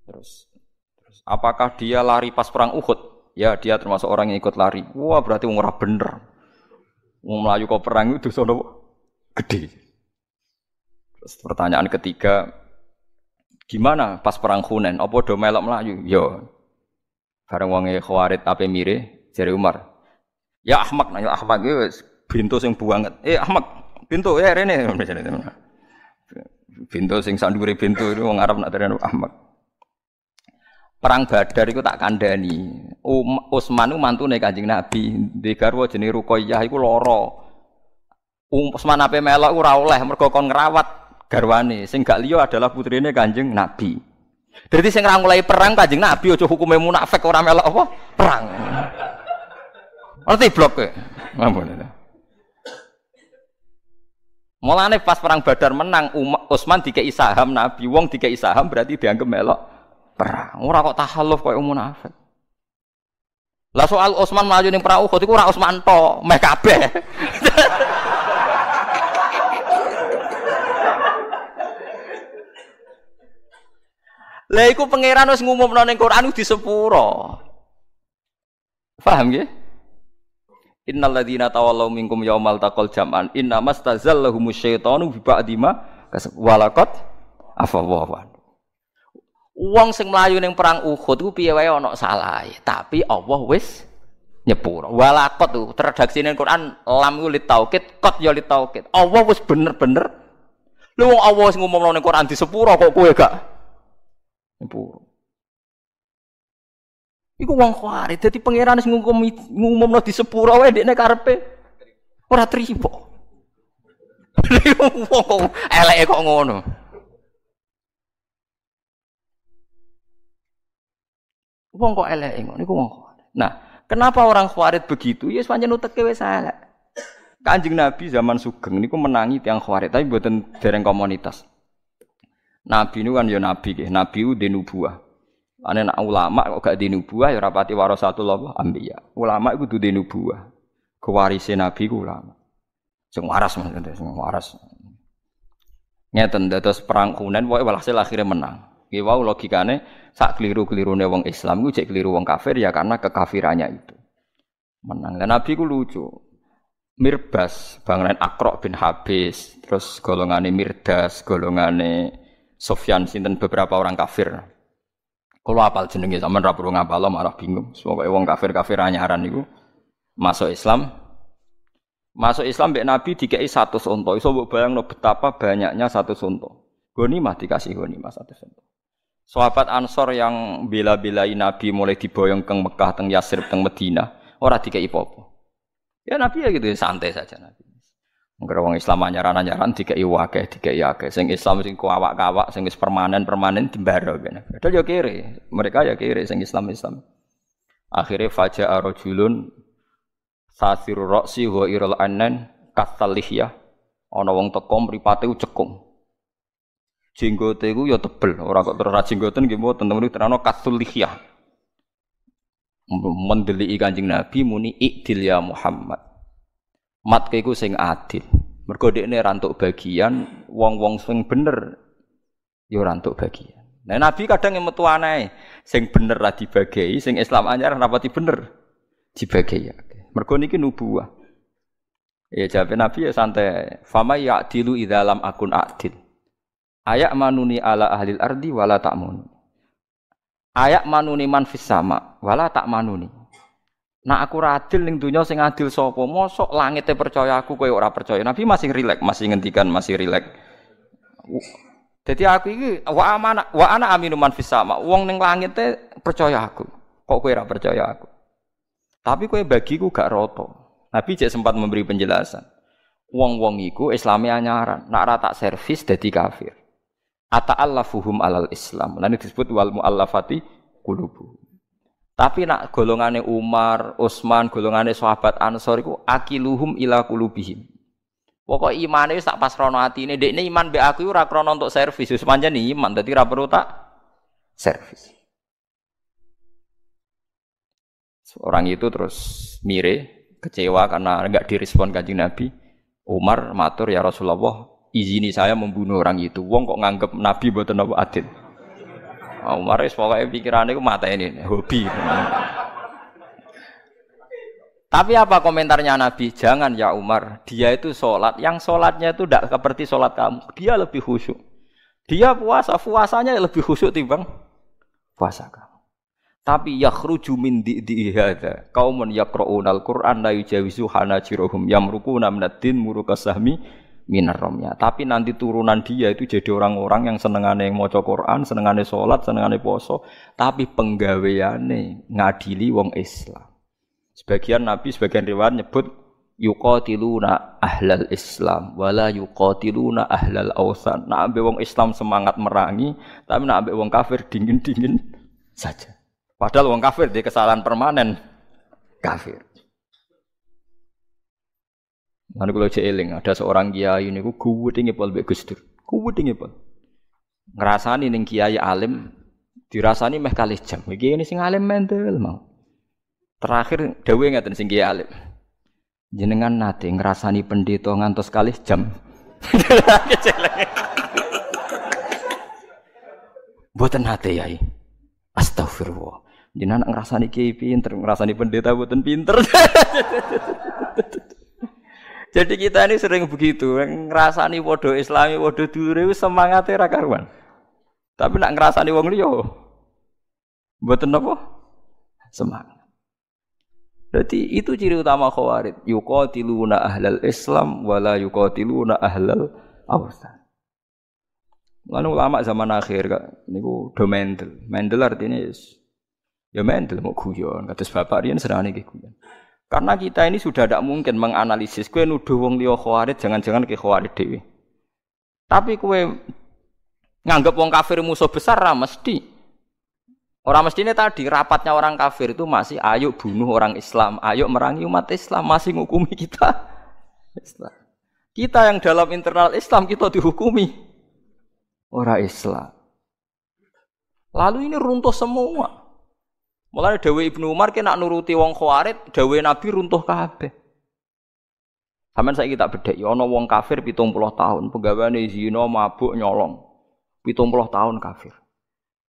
Terus, terus apakah dia lari pas perang Uhud? Ya dia termasuk orang yang ikut lari. Wah berarti ora bener. Mau melayu ke perang itu sono Gede. Terus pertanyaan ketiga, gimana pas perang Hunen? Apa do melok melayu? Yo. Bareng wonge kuarit ape mire jari Umar. Ya Ahmad, nanya Ahmad gitu, bintu sing buanget. Eh Ahmad, pintu ya rene pintu sing sanduri pintu itu wong Arab nak dari Ahmad Perang Badar itu tak kandani. Um, Utsman itu mantune Kanjeng Nabi, di garwa jenis Rukoyah itu loro. Um, Utsman ape melok itu rawleh mergo kon garwane. Sing gak liyo adalah putrinya Kanjeng Nabi. Jadi sing ra mulai perang Kanjeng Nabi ojo hukume munafik ora melok apa? Perang. Arti blok kowe. Ngambon. Ya? Mulane pas perang Badar menang Utsman dikei saham Nabi, wong dikei saham berarti dianggap melok perang. Ora kok tahalluf koyo munafik. Lah soal Utsman maju ning perang Uhud iku ora Utsman to, meh kabeh. Lah iku pangeran wis ngumumno ning Quran di sepuro. Paham nggih? Innal ladzina tawallaw minkum yawmal taqal jam'an inna mastazallahum syaitanu bi ba'di ma walaqat afawawan. Wong sing mlayu ning perang Uhud ku piye wae ana salah, tapi Allah wis nyepuro. Walaqat tuh ning Quran lam ku litaukid, qad ya litaukid. Allah wis bener-bener. lu wong Allah sing ngumumno ning Quran disepuro kok kowe gak nyepuro. Iku wong kuarit Jadi pangeran sing ngumum lo di sepuro wae dek karpe ora trimo. Wong elek kok ngono. Wong kok elek ngono iku wong Nah, kenapa orang kuarit begitu? Ya sepanjang nutek kewe elek. Kanjeng Nabi zaman Sugeng niku menangi tiang kuarit tapi buatan dereng komunitas. Nabi ini kan ya nabi, nabi itu nubuah. Ane nak ulama kok gak di nubuah ya rapati warasatul Allah ya Ulama itu tuh di nubuah. Kewarisan Nabi ulama. semua waras maksudnya, sing waras. Ngeten dados perang Hunain pokoke walhasil akhirnya menang. Ki wau logikane sak keliru-kelirune wong Islam ku cek keliru wong kafir ya karena kekafirannya itu. Menang. Dan Nabi ku lucu. Mirbas, bangunan Akrok bin Habis, terus golongane Mirdas, golongane Sofyan sinten beberapa orang kafir. Kalau apal jenenge zaman ra perlu ngapal marah bingung. semua Semoga wong kafir-kafir anyaran itu masuk Islam. Masuk Islam mbek Nabi dikei satu unta. Iso bayang bayangno betapa banyaknya satu unta. mah dikasih ghanimah satu unta. Sahabat Ansor yang bela-belain Nabi mulai diboyong ke Mekah, teng Yasrib, teng Madinah, orang dikei apa-apa. Ya Nabi ya gitu santai saja Nabi. Engkau orang Islam anyaran-anyaran tiga iwake, tiga iwake. Sing Islam sing kuawak kawak sing permanen-permanen timbaro kene. Padahal ya kiri, mereka ya kiri sing Islam Islam. Akhirnya faja arojulun sahir roksi wa irul anen kasalih ya. Ono wong teko mripate cekung. Jenggote iku ya tebel, ora kok terus ra jenggoten nggih mboten temen terano kasulih ya. ikan Kanjeng Nabi muni ikdil ya Muhammad mat keiku sing adil. Mergo dekne rantuk bagian wong-wong sing bener yo rantuk bagian. Nah Nabi kadang yang metu seng sing bener lah dibagi, sing Islam anyar rapati bener dibagi ya. Mergo niki nubuah. Ya jawab Nabi ya santai. Fama ya dilu idalam akun adil. Ayak manuni ala ahli ardi wala manuni, Ayak manuni man sama wala tak manuni. Nah aku radil ning dunia sing adil sapa? Mosok langitnya percaya aku kowe ora percaya. Nabi masih rilek, masih ngendikan, masih rilek. Jadi aku iki wa amana wa ana aminu man fis sama. Wong ning langite percaya aku. Kok kowe ora percaya aku? Tapi kowe bagiku gak roto. Nabi cek sempat memberi penjelasan. Wong-wong iku islami anyaran, nak ora tak servis dadi kafir. Ata'allafuhum alal Islam. Lan disebut wal muallafati qulubuhum. Tapi nak golongane Umar, Utsman, golongane sahabat Ansor iku akiluhum ila kulubihim. Pokok imane wis tak pasrono atine, ini iman mbek aku ora krana untuk servis, wis pancen iman dadi ora perlu tak servis. Orang itu terus mire, kecewa karena enggak direspon Kanjeng Nabi. Umar matur ya Rasulullah, izini saya membunuh orang itu. Wong kok nganggep Nabi buat apa adil. Umar oh, wis pokoke pikirane ku mateni hobi. Tapi apa komentarnya Nabi? Jangan ya Umar, dia itu sholat, yang sholatnya itu tidak seperti sholat kamu, dia lebih khusyuk. Dia puasa, puasanya lebih khusyuk timbang puasa kamu. Tapi yakhruju min Kau kaumun al Qur'an la yujawizu hanajirohum, yamrukuna minad din murukasahmi, minaromnya. Tapi nanti turunan dia itu jadi orang-orang yang senengane yang cokoran, Quran, senengane sholat, senengane poso, tapi penggaweane ngadili wong Islam. Sebagian Nabi, sebagian riwayat nyebut yukotiluna ahlal Islam wala yukotiluna ahlal ausan. Nak ambil wong Islam semangat merangi, tapi nak ambil wong kafir dingin-dingin saja. Padahal wong kafir dia kesalahan permanen. Kafir. Nanti kalau eling, ada seorang kiai ini gue gue tinggi pol bek gusdur, gue tinggi pol. Ngerasani neng kiai alim, dirasani meh kali jam. Iki ini sing alim mental mau. Terakhir dawe ngatain sing kiai alim. Jenengan nate ngerasani pendito ngantos kali jam. Buatan nate ya. Astagfirullah. Jenengan ngerasani kiai pinter, ngerasani pendeta buatan pinter. Jadi kita ini sering begitu, ngerasani wodo islami, wodo dure, semangatnya rakaruan. Tapi nak ngerasani wong yo, buat apa? Semangat. Jadi itu ciri utama khawarid. tiluna ahlal Islam wala tiluna ahlal awsan. Lalu ulama zaman akhir kak, ku do mendel. Mendel artinya Ya mendel mau kuyon. Kata bapak riyen senengane nggih kuyon. Karena kita ini sudah tidak mungkin menganalisis kue nuduh wong liya khawarij jangan-jangan ke khawarij dewi. Tapi kue nganggap wong kafir musuh besar ra mesti. Orang ini tadi rapatnya orang kafir itu masih ayo bunuh orang Islam, ayo merangi umat Islam, masih menghukumi kita. Islam. Kita yang dalam internal Islam kita dihukumi orang Islam. Lalu ini runtuh semua. Mulane dawuh Ibnu Umar ki nak nuruti wong Khawarij, dawuh Nabi runtuh kabeh. saya saiki tak bedheki ana wong kafir 70 tahun, penggaweane zina, mabuk, nyolong. 70 tahun kafir.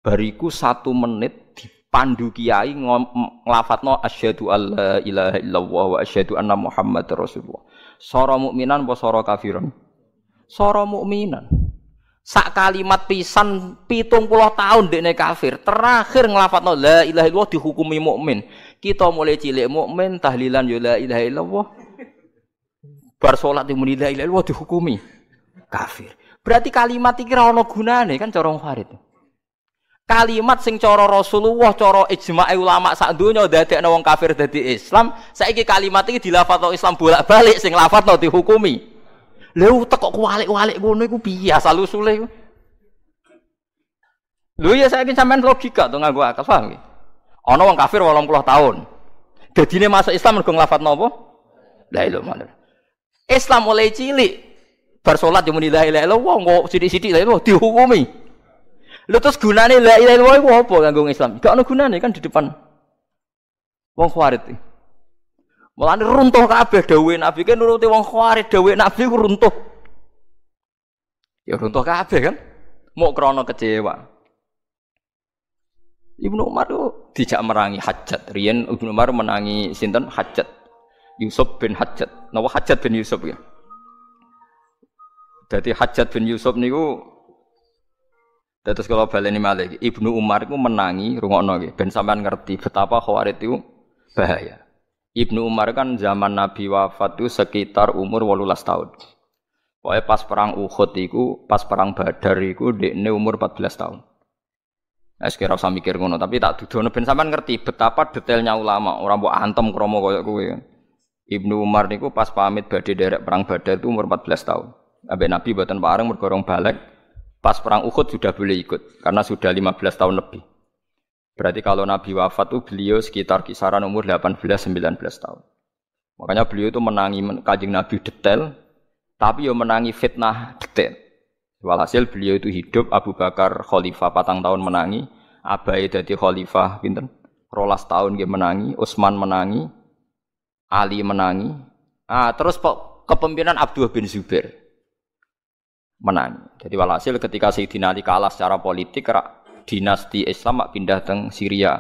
Bariku satu menit dipandu kiai nglafatno asyhadu alla ilaha illallah wa asyhadu anna muhammadar rasulullah. Soro mukminan apa sara kafiran? Soro mukminan sak kalimat pisan pitung puluh tahun dekne kafir terakhir ngelafat la ilaha illallah dihukumi mukmin kita mulai cilik mukmin tahlilan yo la ilaha illallah bar sholat di la ilaha illallah dihukumi kafir berarti kalimat iki ora ana gunane kan corong Farid kalimat sing cara Rasulullah cara ijma' ulama sak donya dadekno wong kafir dadi Islam saya saiki kalimat iki dilafatno Islam bolak-balik sing lafat no dihukumi Lha utek kok kualik-walik ngono iku piye asal usule? Lho ya saiki sampean logika to nganggo akal, paham nggih? Ana wong kafir 80 tahun. Dadine masuk Islam mergo nglafat napa? La ilaha illallah. Islam oleh cilik bar salat yo ya muni la ilaha illallah kok sithik-sithik la ilaha dihukumi. Lho terus gunane la ilaha illallah apa kanggo Islam? Gak ono gunane kan di depan wong khawarij malah ini runtuh kabeh dawuhe Nabi kan nuruti wong khawarij dawuhe Nabi runtuh. Ya runtuh kabeh kan. Mau krono kecewa. Ibnu Umar itu tidak merangi hajat. Rian Ibnu Umar menangi sinten hajat. Yusuf bin Hajat. Nawa Hajat bin Yusuf ya. Jadi Hajat bin Yusuf niku terus kalau baleni malih Ibnu Umar itu menangi rungokno nggih ben sampean ngerti betapa khawarij itu bahaya. Ibnu Umar kan zaman Nabi wafat itu sekitar umur 18 tahun. Pokoknya pas perang Uhud itu, pas perang Badar itu dekne umur 14 tahun. Nah, kira usah mikir ngono, tapi tak duduk ben sampean ngerti betapa detailnya ulama, orang mbok antem kromo koyo kowe. Ya. Ibnu Umar niku pas pamit badhe derek perang Badar itu umur 14 tahun. Abi Nabi buatan bareng mergo balek. Pas perang Uhud sudah boleh ikut karena sudah 15 tahun lebih. Berarti kalau Nabi wafat tuh beliau sekitar kisaran umur 18-19 tahun. Makanya beliau itu menangi kajing Nabi detail, tapi yo ya menangi fitnah detail. Walhasil beliau itu hidup Abu Bakar khalifah patang tahun menangi, Abai jadi khalifah binten, rolas tahun dia menangi, Utsman menangi, Ali menangi. Ah, terus kepemimpinan Abdullah bin Zubair menangi. Jadi walhasil ketika Sayyidina Ali kalah secara politik dinasti Islam pindah teng Syria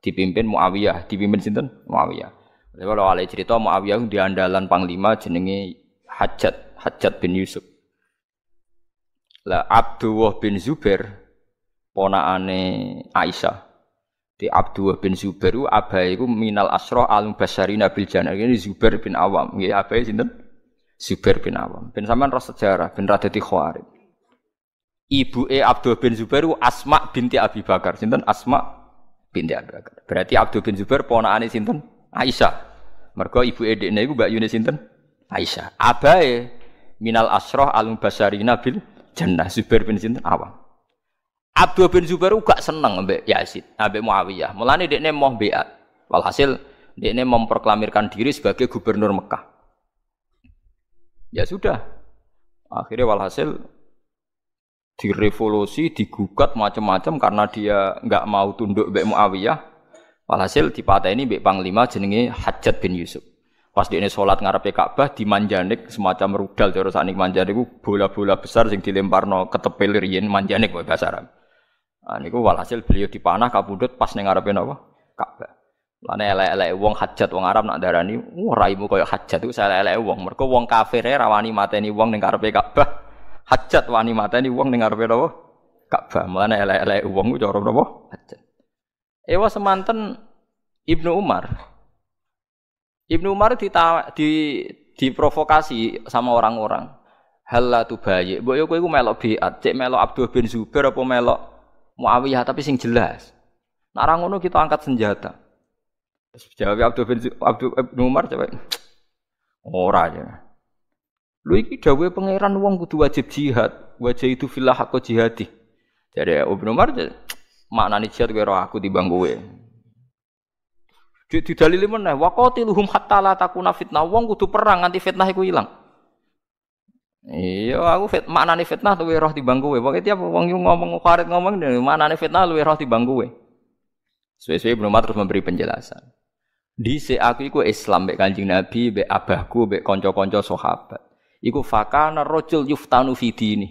dipimpin Muawiyah, dipimpin sinten? Muawiyah. Lha kalau oleh cerita Muawiyah di andalan panglima jenenge Hajat, Hajat bin Yusuf. Lah Abdullah bin Zubair ponakane Aisyah. Di Abdullah bin Zubair abai iku minal asroh al basari nabil jannah. Ini Zubair bin Awam. Nggih abai sinten? Zubair bin Awam. Ben sampean ras sejarah, ben ra khawarij ibu e Abdul bin Zubair Asma binti Abi Bakar. Sinten Asma binti Abi Bakar. Berarti Abdul bin Zubair ponakane sinten? Aisyah. Mergo E dekne iku Mbak Yunis sinten? Aisyah. Abae minal asroh alum mubasyari nabil jannah Zubair bin sinten Awam. Abdul bin Zubair gak seneng mbek Yazid, mbek Muawiyah. Mulane dekne moh beat. Walhasil dekne memproklamirkan diri sebagai gubernur Mekah. Ya sudah. Akhirnya walhasil direvolusi, digugat macam-macam karena dia nggak mau tunduk Mbak Muawiyah. Walhasil di ini Mbak Panglima jenenge Hajat bin Yusuf. Pas dia ini sholat ngarepe Ka'bah di Manjanik semacam rudal cara sanik manjanik bola-bola besar sing dilemparno ketepil riyen manjanik wae bahasa Arab. Nah, niku walhasil beliau dipanah kabudut pas ning ngarepe Ka'bah. Lainnya elek-elek wong hajat wong Arab nak darani, "Wah, uh, raimu koyo hajat itu saya lele elek wong." uang wong kafir rawani mateni wong ning karepe Ka'bah hajat wani ini uang dengar ngarepe napa? Ka'bah. Mulane elai elai uang ku cara napa? Hajat. Ewa semantan Ibnu Umar. Ibnu Umar dita, di diprovokasi sama orang-orang. Halla tu bayi. boy aku itu melok biat, cek melok Abdul bin Zubair apa melok Muawiyah tapi sing jelas. narangono kita angkat senjata. Terus jawab Abdul bin Abdul Ibnu Umar jawab. orang aja Lu iki dawe pangeran wong kudu wajib jihad, wajah itu filah aku jihadi. Jadi ya, Ibnu Umar ya, maknani jihad karo aku di kowe. Di didalili meneh luhum hatta la takuna fitnah. Wong kudu perang nganti fitnah iku ilang. Iya, aku fit, maknani fitnah luwe roh timbang kowe. Pokoke tiap wong ngomong kharit ngomong ya, maknani fitnah luwe roh timbang kowe. Suwe-suwe Ibnu Umar terus memberi penjelasan. Dhisik aku iku Islam mek Kanjeng Nabi, mek abahku, mek kanca-kanca sahabat. Iku fakana rojul yuftanu fidi ini.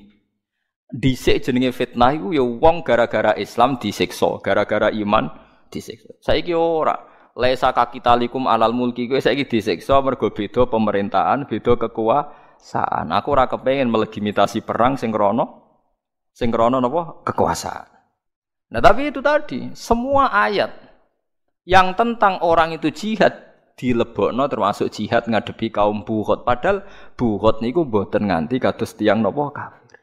disek jenenge fitnah iku ya wong gara-gara Islam disiksa, gara-gara iman disiksa. Saiki ora laisa talikum alal mulki kowe saiki disiksa mergo beda pemerintahan, beda kekuasaan. Aku ora kepengin melegitimasi perang sing krana sing krana napa kekuasaan. Nah, tapi itu tadi semua ayat yang tentang orang itu jihad dilebokno termasuk jihad ngadepi kaum buhot. Padahal buhot niku mboten nganti kados tiang nopo kafir.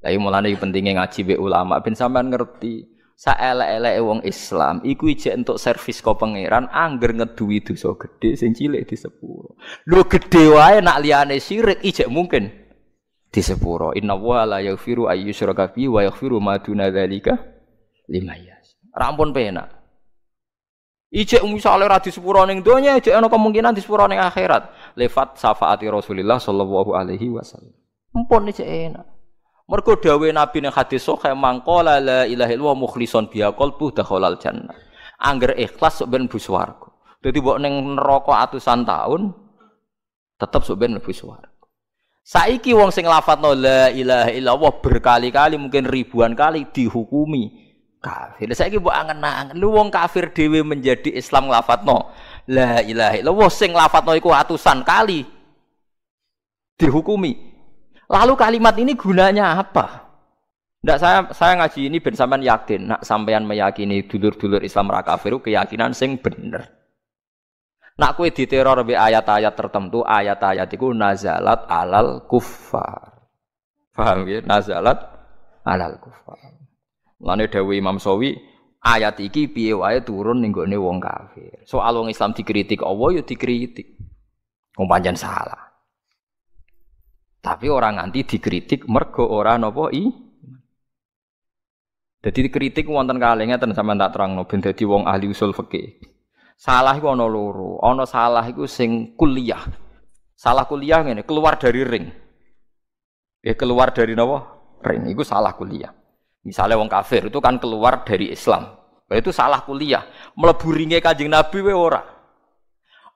Lah mulane pentingnya ngaji be ulama ben sampean ngerti. Saelek-eleke wong Islam iku ijek entuk servis ka pangeran angger ngeduwi dosa gedhe sing cilik disepuro. Lho gedhe wae nak liyane syirik ijek mungkin disepuro. Inna wa la yaghfiru ayyusyraka fi wa yaghfiru ma duna dzalika limayas. Rampun penak. Ijek misalnya ora rati sepuro neng donya, ijek kemungkinan di sepuro neng akhirat. Lewat safaati Rasulullah sallallahu alaihi wasallam. Empun ijek enak. Mergo dawe Nabi ning hadis sahih mangqala la ilaha illallah mukhlishon biha qalbu jannah. Angger ikhlas sok ben mlebu Jadi Dadi neng atusan tahun tetep sok ben mlebu Saiki wong sing lafadzno la ilaha illallah berkali-kali mungkin ribuan kali dihukumi kafir. saya buat angen-angen lu wong kafir Dewi menjadi Islam no. La Lu wong sing no iku atusan kali dihukumi. Lalu kalimat ini gunanya apa? Ndak saya saya ngaji ini ben sampean yakin, nak sampean meyakini dulur-dulur Islam ra kafir keyakinan sing bener. Nak kue diteror be ayat-ayat tertentu, ayat-ayat itu nazalat alal kufar. Paham ya? Nazalat alal kufar. Mulane Dewi Imam Sowi ayat iki piye wae turun ning gone wong kafir. Soal wong Islam dikritik Allah ya dikritik. Wong salah. Tapi orang nganti dikritik mergo ora napa i. Jadi dikritik wonten kalengnya ngeten sampean tak terangno ben dadi wong ahli usul fikih. Salah iku ana loro. Ana salah iku sing kuliah. Salah kuliah ngene, keluar dari ring. Ya keluar dari napa? Ring iku salah kuliah. Misalnya wong kafir itu kan keluar dari Islam. Itu salah kuliah. Melebu kajing Nabi we ora.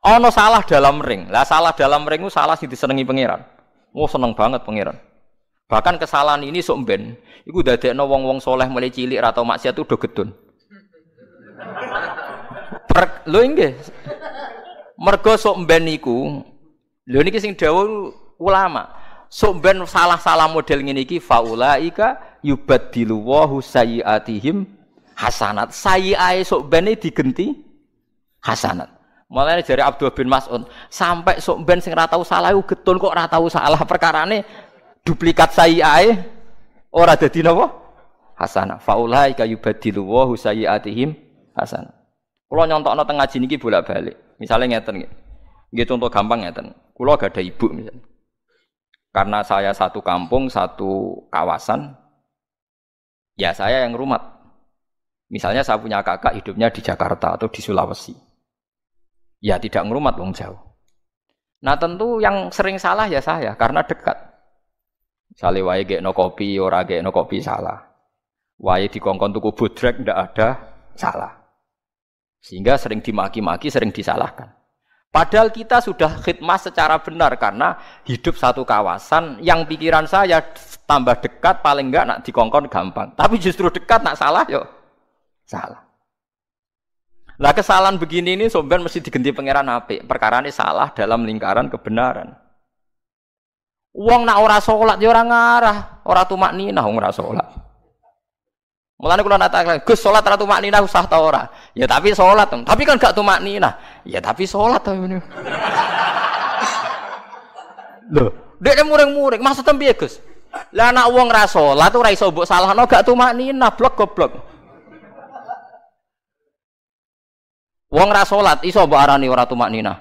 Ono salah dalam ring. Lah salah dalam ring itu salah sih disenangi pangeran. Oh seneng banget pangeran. Bahkan kesalahan ini sok ben. Iku dadekno wong-wong soleh mulai cilik atau maksiat itu udah gedun. Per, lo inge. Mergo sok ben iku. Lho niki sing dawuh ulama. Sok ben salah-salah model ngene iki faulaika yubaddilu wahu sayyiatihim hasanat. Sayyiae sok bene digenti hasanat. Mulane dari Abdul bin Mas'ud, sampai sok ben sing ratau salah u getun kok ratau salah perkara ini duplikat sayyiae ora dadi napa? Hasanah. kayu yubaddilu wahu sayyiatihim hasanah. kalau nyontok nonton ngaji niki bolak-balik. Misalnya ngeten gitu Nggih contoh gampang ngeten. kalau gak ada ibu misalnya. Karena saya satu kampung, satu kawasan, ya saya yang rumat. Misalnya saya punya kakak hidupnya di Jakarta atau di Sulawesi. Ya tidak ngerumat wong jauh. Nah tentu yang sering salah ya saya karena dekat. Misalnya wae no kopi, ora no kopi salah. Wae kongkong tuku budrek ndak ada salah. Sehingga sering dimaki-maki, sering disalahkan. Padahal kita sudah khidmat secara benar karena hidup satu kawasan yang pikiran saya Tambah dekat paling enggak nak dikongkon gampang. Tapi justru dekat nak salah yo salah. Lah kesalahan begini ini somben mesti diganti pangeran apik. Perkara ini salah dalam lingkaran kebenaran. Uang nak ora sholat ya ora ngarah, ora tumak ninah wong ora sholat. Mulane kula nata Gus sholat ora tumak ninah usah ta ora. Ya tapi sholat, tapi kan gak tumak Ya tapi sholat ta ini. Loh, dia muring-muring, maksudnya piye Gus? Lah anak wong lah salat raiso buk salah no gak tumaknina blok goblok. Wong ra salat iso mbok arani ora tumaknina.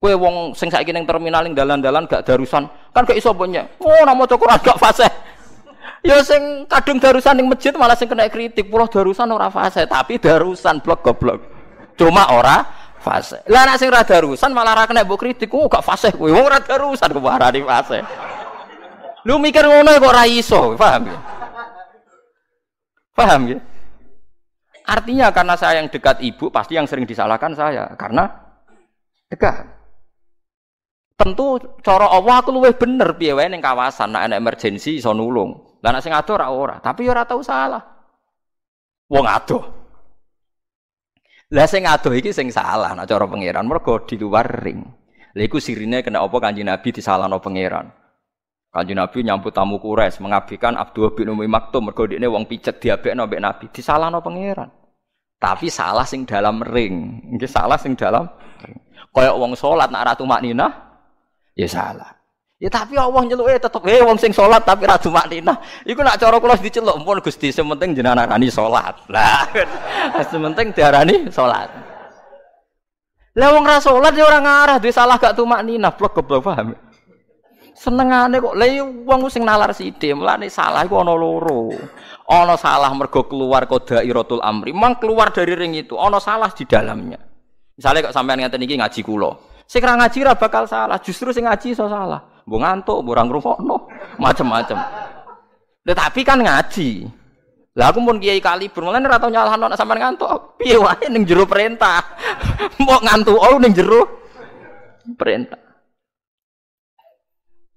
Kowe wong sing saiki ning terminal ning dalan-dalan gak darusan, kan gak iso punya. Oh, ora maca Quran gak fase Ya sing kadung darusan ning masjid malah sing kena kritik, pula darusan ora fase tapi darusan blok goblok. Cuma ora fase Lah nek sing ra darusan malah ra kena mbok kritik, oh gak fase kowe. Wong ora darusan kok arani fase. Lu mikir ngono kok ora iso, paham ya? Paham ya? Artinya karena saya yang dekat ibu, pasti yang sering disalahkan saya karena dekat. Tentu cara Allah aku luwih bener piye wae ning kawasan nek ana emergensi iso nulung. Lah nek sing ado ora ora, tapi ya ora tau salah. Wong ado. Lah sing ado iki sing salah nek cara pangeran mergo di luar ring. Lha iku sirine kena apa Kanjeng Nabi disalahno pangeran. Kanjeng Nabi nyambut tamu Quraisy mengabdikan Abdullah bin Umi Maktum mergo dekne wong picet diabekno mbek Nabi, disalahno pangeran. Tapi salah sing dalam ring. Nggih salah sing dalam ring. Kayak wong salat nak ratu maknina ya salah. Ya tapi Allah eh tetep eh wong sing salat tapi ratu maknina. Iku nak cara kula diceluk pun Gusti sementing jenengan arani salat. Lah sementing diarani salat. Lah wong ra salat ya ora ngarah duwe salah gak tumaknina, blok goblok paham. Ya? Senengane kok lha iya, wong sing nalar sithik, mlane salah iku ana loro. Ana salah mergo keluar irotul amri, mang keluar dari ring itu, ana salah di dalamnya. Misalnya kok sampean ngeten iki ngaji kula. Sing ra ngaji ra bakal salah, justru sing ngaji iso salah. Mbok ngantuk, mbok ora ngrungokno, macem-macem. Tetapi kan ngaji. Lah aku pun kiai kali bermulan ora tau nyalahno nek sampean ngantuk, oh, piye wae perintah. mau ngantuk oh ning jero perintah.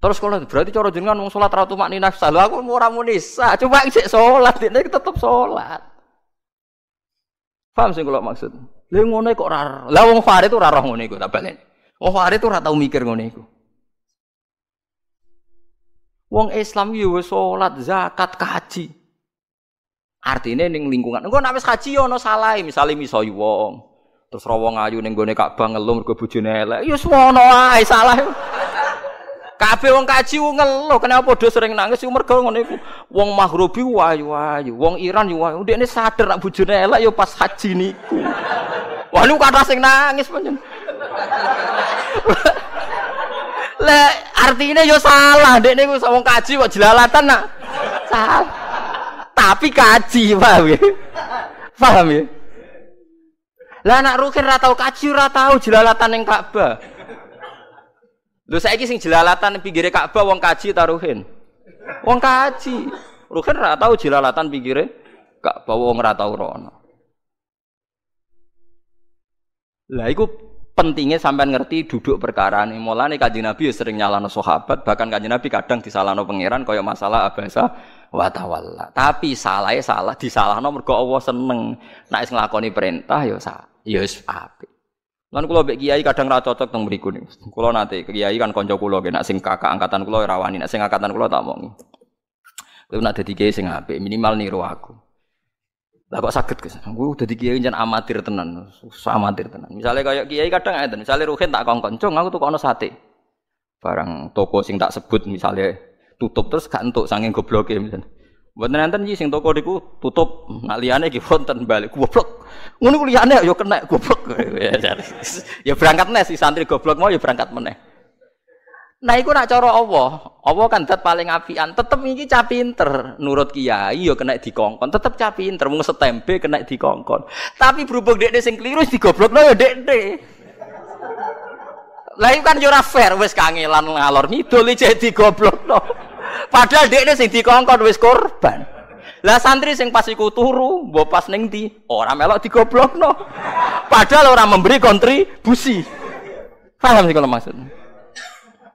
Terus kalau berarti cara jenengan mau sholat ratu mak nina salah aku mau ramu nisa. Coba cek sholat, dia tetap sholat. Paham sih kalau maksud? Lha ngono kok ora. Lah wong Farid ora roh ngono iku tak baleni. Wong Farid ora tau mikir ngono iku. Wong Islam yo wis salat, zakat, kaji. Artinya ning lingkungan. Engko nek wis kaji ana salah, misale misoi wong. Terus rawong ayu ning gone Ka'bah ngelum mergo bojone elek. Ya semono ae salah. Kabeh wong kaji wong ngeluh, kenapa padha sering nangis yo mergo ngono iku. Wong Maghribi ayu-ayu, wong Iran yo ayu. Ndekne sadar nak bojone elek yo pas haji niku. Wah lu kata sing nangis pancen. Le artine yo salah, ndekne ku wong kaji kok jelalatan nak. Salah. Tapi kaji, paham ya? Paham ya? Lah nak rukin ra tau kaji, ra tau jelalatan ning Ka'bah. Lho saya sing jelalatan pinggire Ka'bah wong kaji taruhin. Wong kaji. Ruhin ora tau jelalatan pinggire Ka'bah wong ora tau rono. Lah iku pentingnya sampean ngerti duduk perkara ini. Mulane kaji Nabi ya sering nyalano sahabat, bahkan kaji Nabi kadang disalano pangeran kaya masalah abasa wa tawalla. Tapi salahnya salah disalahno mergo Allah seneng. Nek nah, nglakoni perintah ya sa Ya wis apik. Lan kula mbek kiai kadang ra cocok teng mriku niku. Kula nate kiai kan kanca kula nek sing kakak angkatan kula ya rawani nek sing angkatan kula tak omongi. Kowe nek dadi kiai sing apik minimal niru aku. Lah kok saged Gus? Aku dadi kiai jan amatir tenan, susah amatir tenan. Misale kaya kiai kadang ngeten, misale Ruhin tak kongkon, "Cung, aku kono sate." Barang toko sing tak sebut misalnya tutup terus gak entuk saking gobloke misalnya. Mboten enten iki sing toko niku tutup, nak liyane iki wonten balik goblok. Ngono ku liyane ya kena goblok. Ya, ya berangkat nes si santri goblok mau ya berangkat meneh. Nah iku nak cara Allah, Allah kan zat paling apian, tetep iki cah pinter. Nurut kiai ya kena dikongkon, tetep cah pinter mung setempe kena dikongkon. Tapi berhubung dekne sing keliru digoblokno ya dekne. Lah iku kan yo ya ora fair wis kangelan ngalor ngidul jadi digoblokno. Padahal dia ini sing dikongkon wis korban. Lah santri sing pas iku turu, mbok pas ning ndi? Ora melok digoblokno. Padahal orang memberi kontribusi. Paham sih kalau maksudnya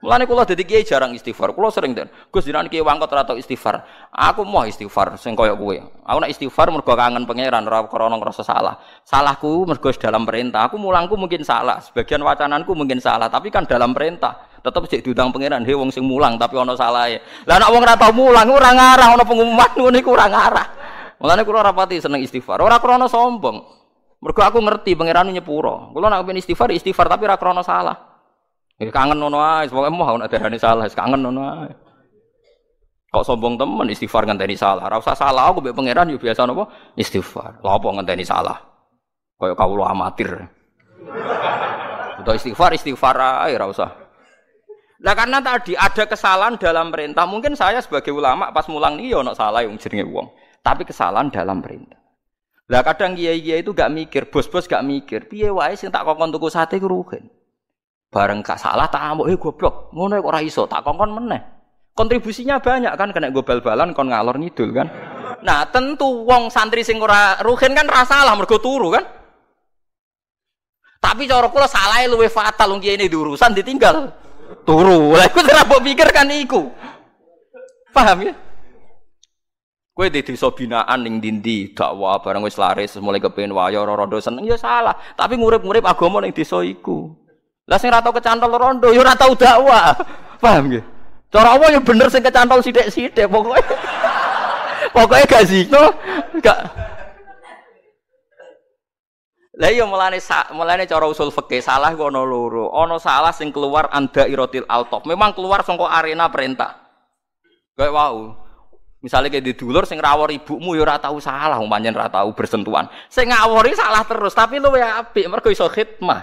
Mulane kula dadi kiai jarang istighfar. Kula sering den. Gus jenengan kiai wangkot ora istighfar. Aku mau istighfar sing kaya kowe. Aku nak istighfar mergo kangen pangeran ora krana ngrasa salah. Salahku mergo dalam perintah. Aku mulangku mungkin salah, sebagian wacananku mungkin salah, tapi kan dalam perintah tetep sih diundang pangeran he wong sing mulang tapi salah ya lah nak wong rata mulang ora ngarah ono pengumuman ngono iku ora ngarah mulane kula rapati seneng istighfar ora krana sombong mergo aku ngerti pangeran nyepuro kula nek istighfar istighfar tapi ora krana salah ya kangen ngono ae pokoke mau nek darane salah kangen ngono ae Kok sombong temen istighfar ngenteni salah. Ora salah aku mbek pangeran yo biasa napa istighfar. lo apa ngenteni salah? kau kau lo amatir. udah istighfar istighfar ae ora usah. Lah karena tadi ada kesalahan dalam perintah. Mungkin saya sebagai ulama pas mulang nih yo ya salah yang jenenge wong. Tapi kesalahan dalam perintah. Lah kadang kiai-kiai itu gak mikir, bos-bos gak mikir. Piye wae sing tak kokon tuku sate ku rugen. Bareng gak salah tak amuk, eh goblok, ngono kok ora iso, tak kongkon meneh. Kontribusinya banyak kan kena gue bal-balan kon ngalor ngidul kan. Nah, tentu wong santri sing ora rugen kan rasa lah mergo turu kan. Tapi cara kula salah luwe fatal wong kiai ini diurusan ditinggal turu. Lah iku ora mbok pikirkan iku. Paham ya? Kowe di desa binaan ning dindi dakwah barang wis laris mulai kepengin wayo rondo seneng ya salah, tapi ngurip-ngurip agama ning desa iku. Lah sing ora tau kecantol rondo ya ora tau dakwah. Paham ya? Cara Allah yang bener sing kecantol sithik-sithik pokoke. pokoke gak zina, gak lah iya mulane mulane cara usul fikih salah kok ana loro. Ana salah sing keluar anda irotil altop. Memang keluar sangko arena perintah. Kayak wau. Misalnya kayak di dulur sing rawor ibumu ya ora tau salah, pancen ora tau bersentuhan. Sing ngawori salah terus, tapi lu ya apik mergo iso khidmah.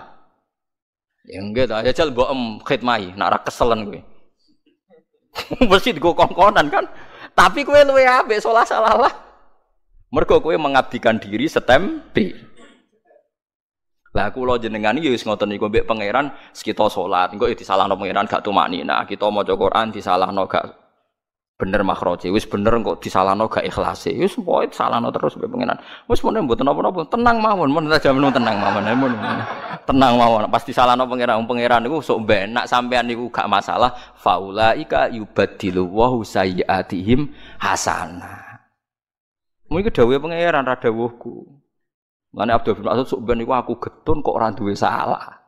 Ya enggak ta, ya jal mbok em khidmahi, nak ora keselen kowe. Mesti digo kongkonan kan. Tapi kowe luwe ya apik salah salah lah. Mergo kowe mengabdikan diri setempel. Lah kula jenengan iki wis ngoten niku mbek pangeran kita salat, engko ya disalahno pangeran gak nah Kita maca Quran disalahno gak bener makhraje, wis bener kok disalahno gak ikhlase. Wis salah disalahno terus mbek pangeran. Wis mau mboten nopo nopo tenang mawon, mun jamin tenang mawon. Ya mun tenang mawon, salah disalahno pangeran, pangeran niku sok benak sampean niku gak masalah. Faulaika yubaddilu wa sayyiatihim hasanah. Mungkin dawuh pangeran radawuhku Mulane Abdul bin Mas'ud sok ben iku aku getun kok ora duwe salah.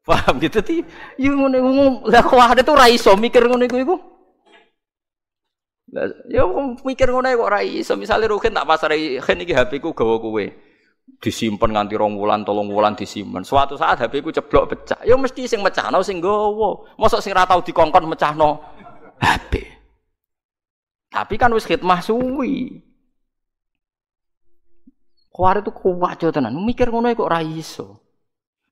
Paham gitu ti? Ya ngene ngomong lah kok ada tuh raiso mikir ngono iku iku. ya mikir ngono kok ora iso. Misale Rukin tak pasari Rukin iki HP ku gawa kowe. Disimpen nganti rong wulan, tolong wulan disimpen. Suatu saat HP ku ceblok pecah. Ya mesti sing mecahno sing gawa. Mosok sing ora tau dikongkon mecahno HP. Tapi kan wis khidmah suwi. Kuar itu kuat jauh tenan. Mikir ngono ya kok raiso.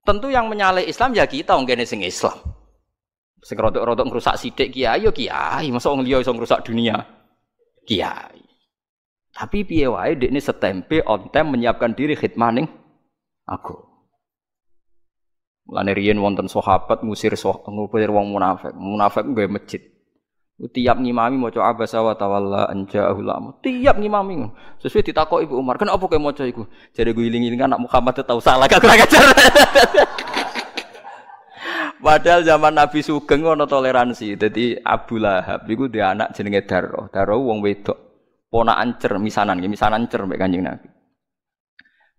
Tentu yang menyalai Islam ya kita wong kene sing Islam. Sing rodok-rodok ngrusak sithik kiai yo ya kiai, masa wong liya iso ngrusak dunia. Kiai. Tapi piye wae dekne setempe on time menyiapkan diri khidmah ning aku. Mulane riyen wonten sahabat ngusir so, ngupir wong munafik. Munafik nggawe masjid tiap ngimami maca abasa wa tawalla anja'ahu tiap ngimami sesuai ditakok ibu Umar kenapa kowe maca iku jare gue iling kan anak Muhammad tau salah gak kurang ajar Padahal zaman Nabi Sugeng ono toleransi. jadi Abu Lahab iku dia anak jenenge daro daro wong wedok. Ponakan cer misanan, misanan cer baik Kanjeng Nabi.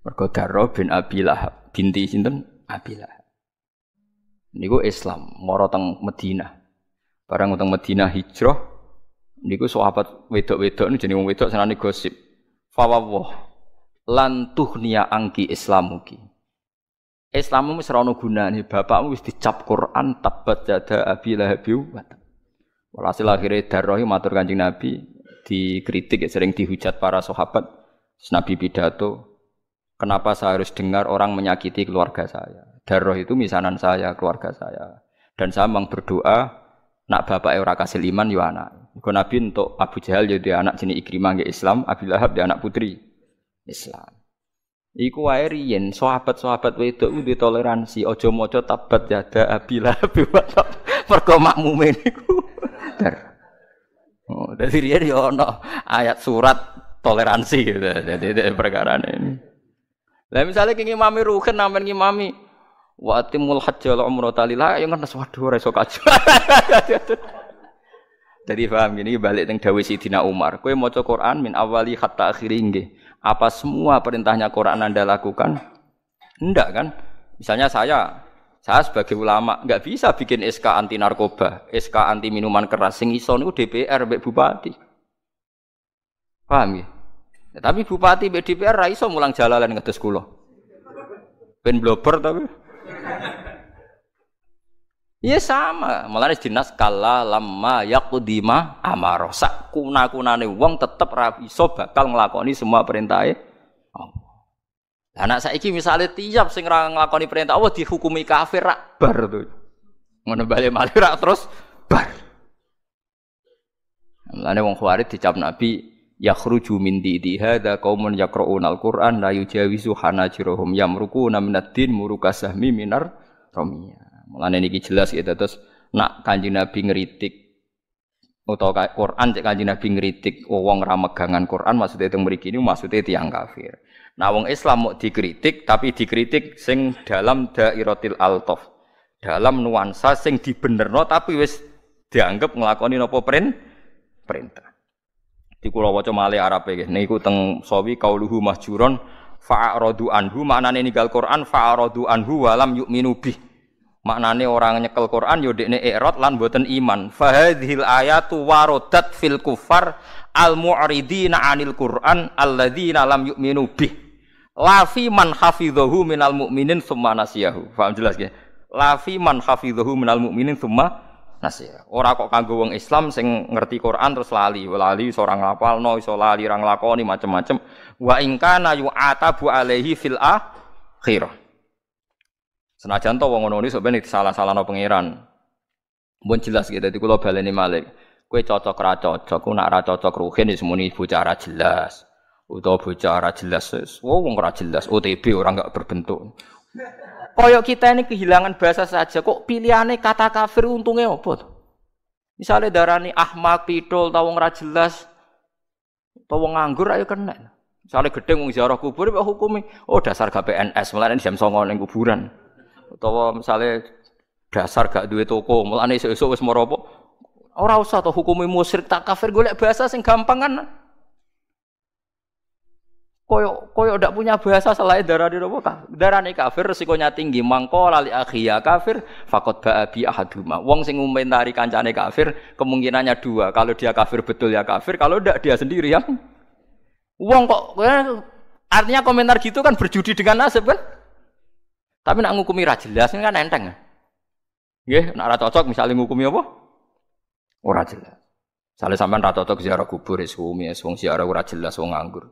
Mergo Daro bin Abi Lahab, binti sinten? Abi Lahab. Niku Islam, moro teng Madinah. Barang utang Madinah hijrah niku sahabat wedok-wedok niku jenenge wong wedok senane gosip. Fawawah lan tuhnia angki islamuki. Islammu wis ora ono gunane, bapakmu wis dicap Quran tabat jada abi lahabi wa Walhasil akhirnya Darrohi matur kanjeng Nabi dikritik ya, sering dihujat para sahabat. Nabi pidato, kenapa saya harus dengar orang menyakiti keluarga saya? Darroh itu misanan saya, keluarga saya. Dan saya memang berdoa Nak bapak ora kasih liman yo anak. Iku Nabi untuk Abu Jahal yo anak jenis Ikrimah nggih Islam, Abi Lahab dia anak putri Islam. Iku wae riyen sahabat-sahabat wedok ku di toleransi, aja maca tabat jaga Abi Lahab perko makmume niku. Ter. Oh, dari riyen yo ana ayat surat toleransi gitu. Jadi perkara ini. Lah misalnya kenging mami ruhen nampen mami. Wa atimul hajj wal umrah lillah ya ngene waduh ora iso kaji. Jadi paham gini balik teng dawuh Sidina Umar, kowe maca Quran min awali hatta akhiri nggih. Apa semua perintahnya Quran Anda lakukan? Enggak kan? Misalnya saya saya sebagai ulama nggak bisa bikin SK anti narkoba, SK anti minuman keras, sing iso niku DPR mbek bupati. Paham ya? ya tapi bupati mbek DPR ra iso mulang jalalan ngedes kula. Ben blober tapi. Iya sama, malah dinas kala lama yakudima amaro sak kuna kunane wong tetep rabi so bakal ngelakoni semua perintah Allah. Oh. anak saiki misalnya tiap sing ra nglakoni perintah Allah dihukumi kafir rak bar tuh. Ngono bali malih rak terus bar. Mulane wong khawarij dicap Nabi yakhruju min didi hadza qaumun yaqra'una al-Qur'an la yujawizu hanajiruhum yamrukuna minad din muruka sahmi minar romia Mulane niki jelas gitu ya, terus nak Kanjeng Nabi ngritik utawa Quran cek Kanjeng Nabi ngritik oh, wong ra megangan Quran maksudnya teng mriki niku maksudnya tiang kafir. Nah wong Islam mau dikritik tapi dikritik sing dalam dairatil altof. Dalam nuansa sing dibenerno tapi wis dianggap nglakoni napa perintah di Pulau kula waca Arab ya. nih Niku teng sawi kauluhu mahjuron fa'arodu anhu maknane ninggal Quran fa'arodu anhu walam yuk minubi Maknane orang nyekel Quran yaudah nih erot lan buatan iman. Fahadhil ayatu warodat fil kufar al mu'ridina 'anil Quran alladzina lam yuk minubi Lafi man hafidhahu minal mu'minin summa nasiyahu. Faham jelas ya Lafi man hafidhahu minal mu'minin summa nasir. Ya. Ora kok kanggo wong Islam sing ngerti Quran terus lali, lali seorang ora ngapalno, iso lali ora nglakoni macem-macem. Wa in kana yu'atabu alehi fil a khir. Senajan to wong ngono iki ben salah-salahno pangeran. Mun jelas gitu dadi kula baleni Malik. kue cocok ra cocok, ku nak ra cocok ruhin ya semuni bocah jelas. Utawa bocah jelas, wong ora jelas, OTB orang enggak berbentuk. Koyok kita ini kehilangan bahasa saja. Kok pilihannya kata kafir untungnya apa tuh? Misalnya darani ahmak, pidol, tau ora jelas, tau nganggur ayo kena. Misalnya gede wong ziarah kubur kok hukumnya oh dasar gak PNS mulane jam 09.00 neng kuburan. Utawa misalnya dasar gak duit toko, mulane esuk-esuk wis moropo. Ora usah to hukumnya musyrik tak kafir golek bahasa sing gampang kan koyo koyo ndak punya bahasa selain darah di nopo darah nih kafir resikonya tinggi mangko lali akhiya kafir fakot baabi ahaduma wong sing ngomentari kancane kafir kemungkinannya dua kalau dia kafir betul ya kafir kalau tidak dia sendiri yang wong kok eh, artinya komentar gitu kan berjudi dengan nasib kan tapi nak ngukumi rajelas ini kan enteng ya nak rata cocok misalnya ngukumi apa ora jelas Salah sampean rata cocok ziarah kubur ya suami ya ziarah ora jelas wong nganggur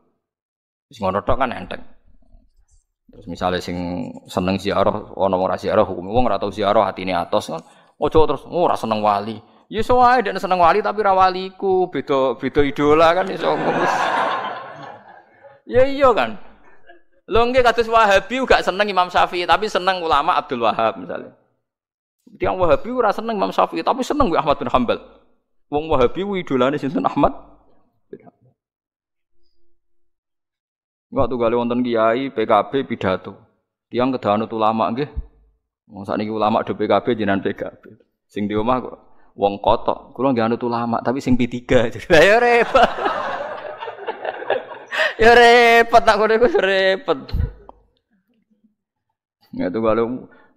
Wis ngono tok kan enteng. Terus misalnya sing seneng ziarah, ono wong ra ziarah hukum wong ora tau ziarah atine atos kan. Ojo terus oh, ora seneng wali. Ya iso wae dene seneng wali tapi ra waliku, beda beda idola kan iso Ya iya kan. Lho nggih kados Wahabi gak seneng Imam Syafi'i tapi seneng ulama Abdul Wahab misalnya. Tiang Wahabi ora seneng Imam Syafi'i tapi seneng Ahmad bin Hambal. Wong Wahabi idolane sinten Ahmad Enggak tuh gale wonten kiai PKB pidato. Tiang itu ulama nggih. Wong sakniki ulama do PKB jinan PKB. Sing di rumah kok wong kotok. Kula nggih anut ulama tapi sing P3. Lah ya repot. ya repot tak kono iku repot. Ya tuh gale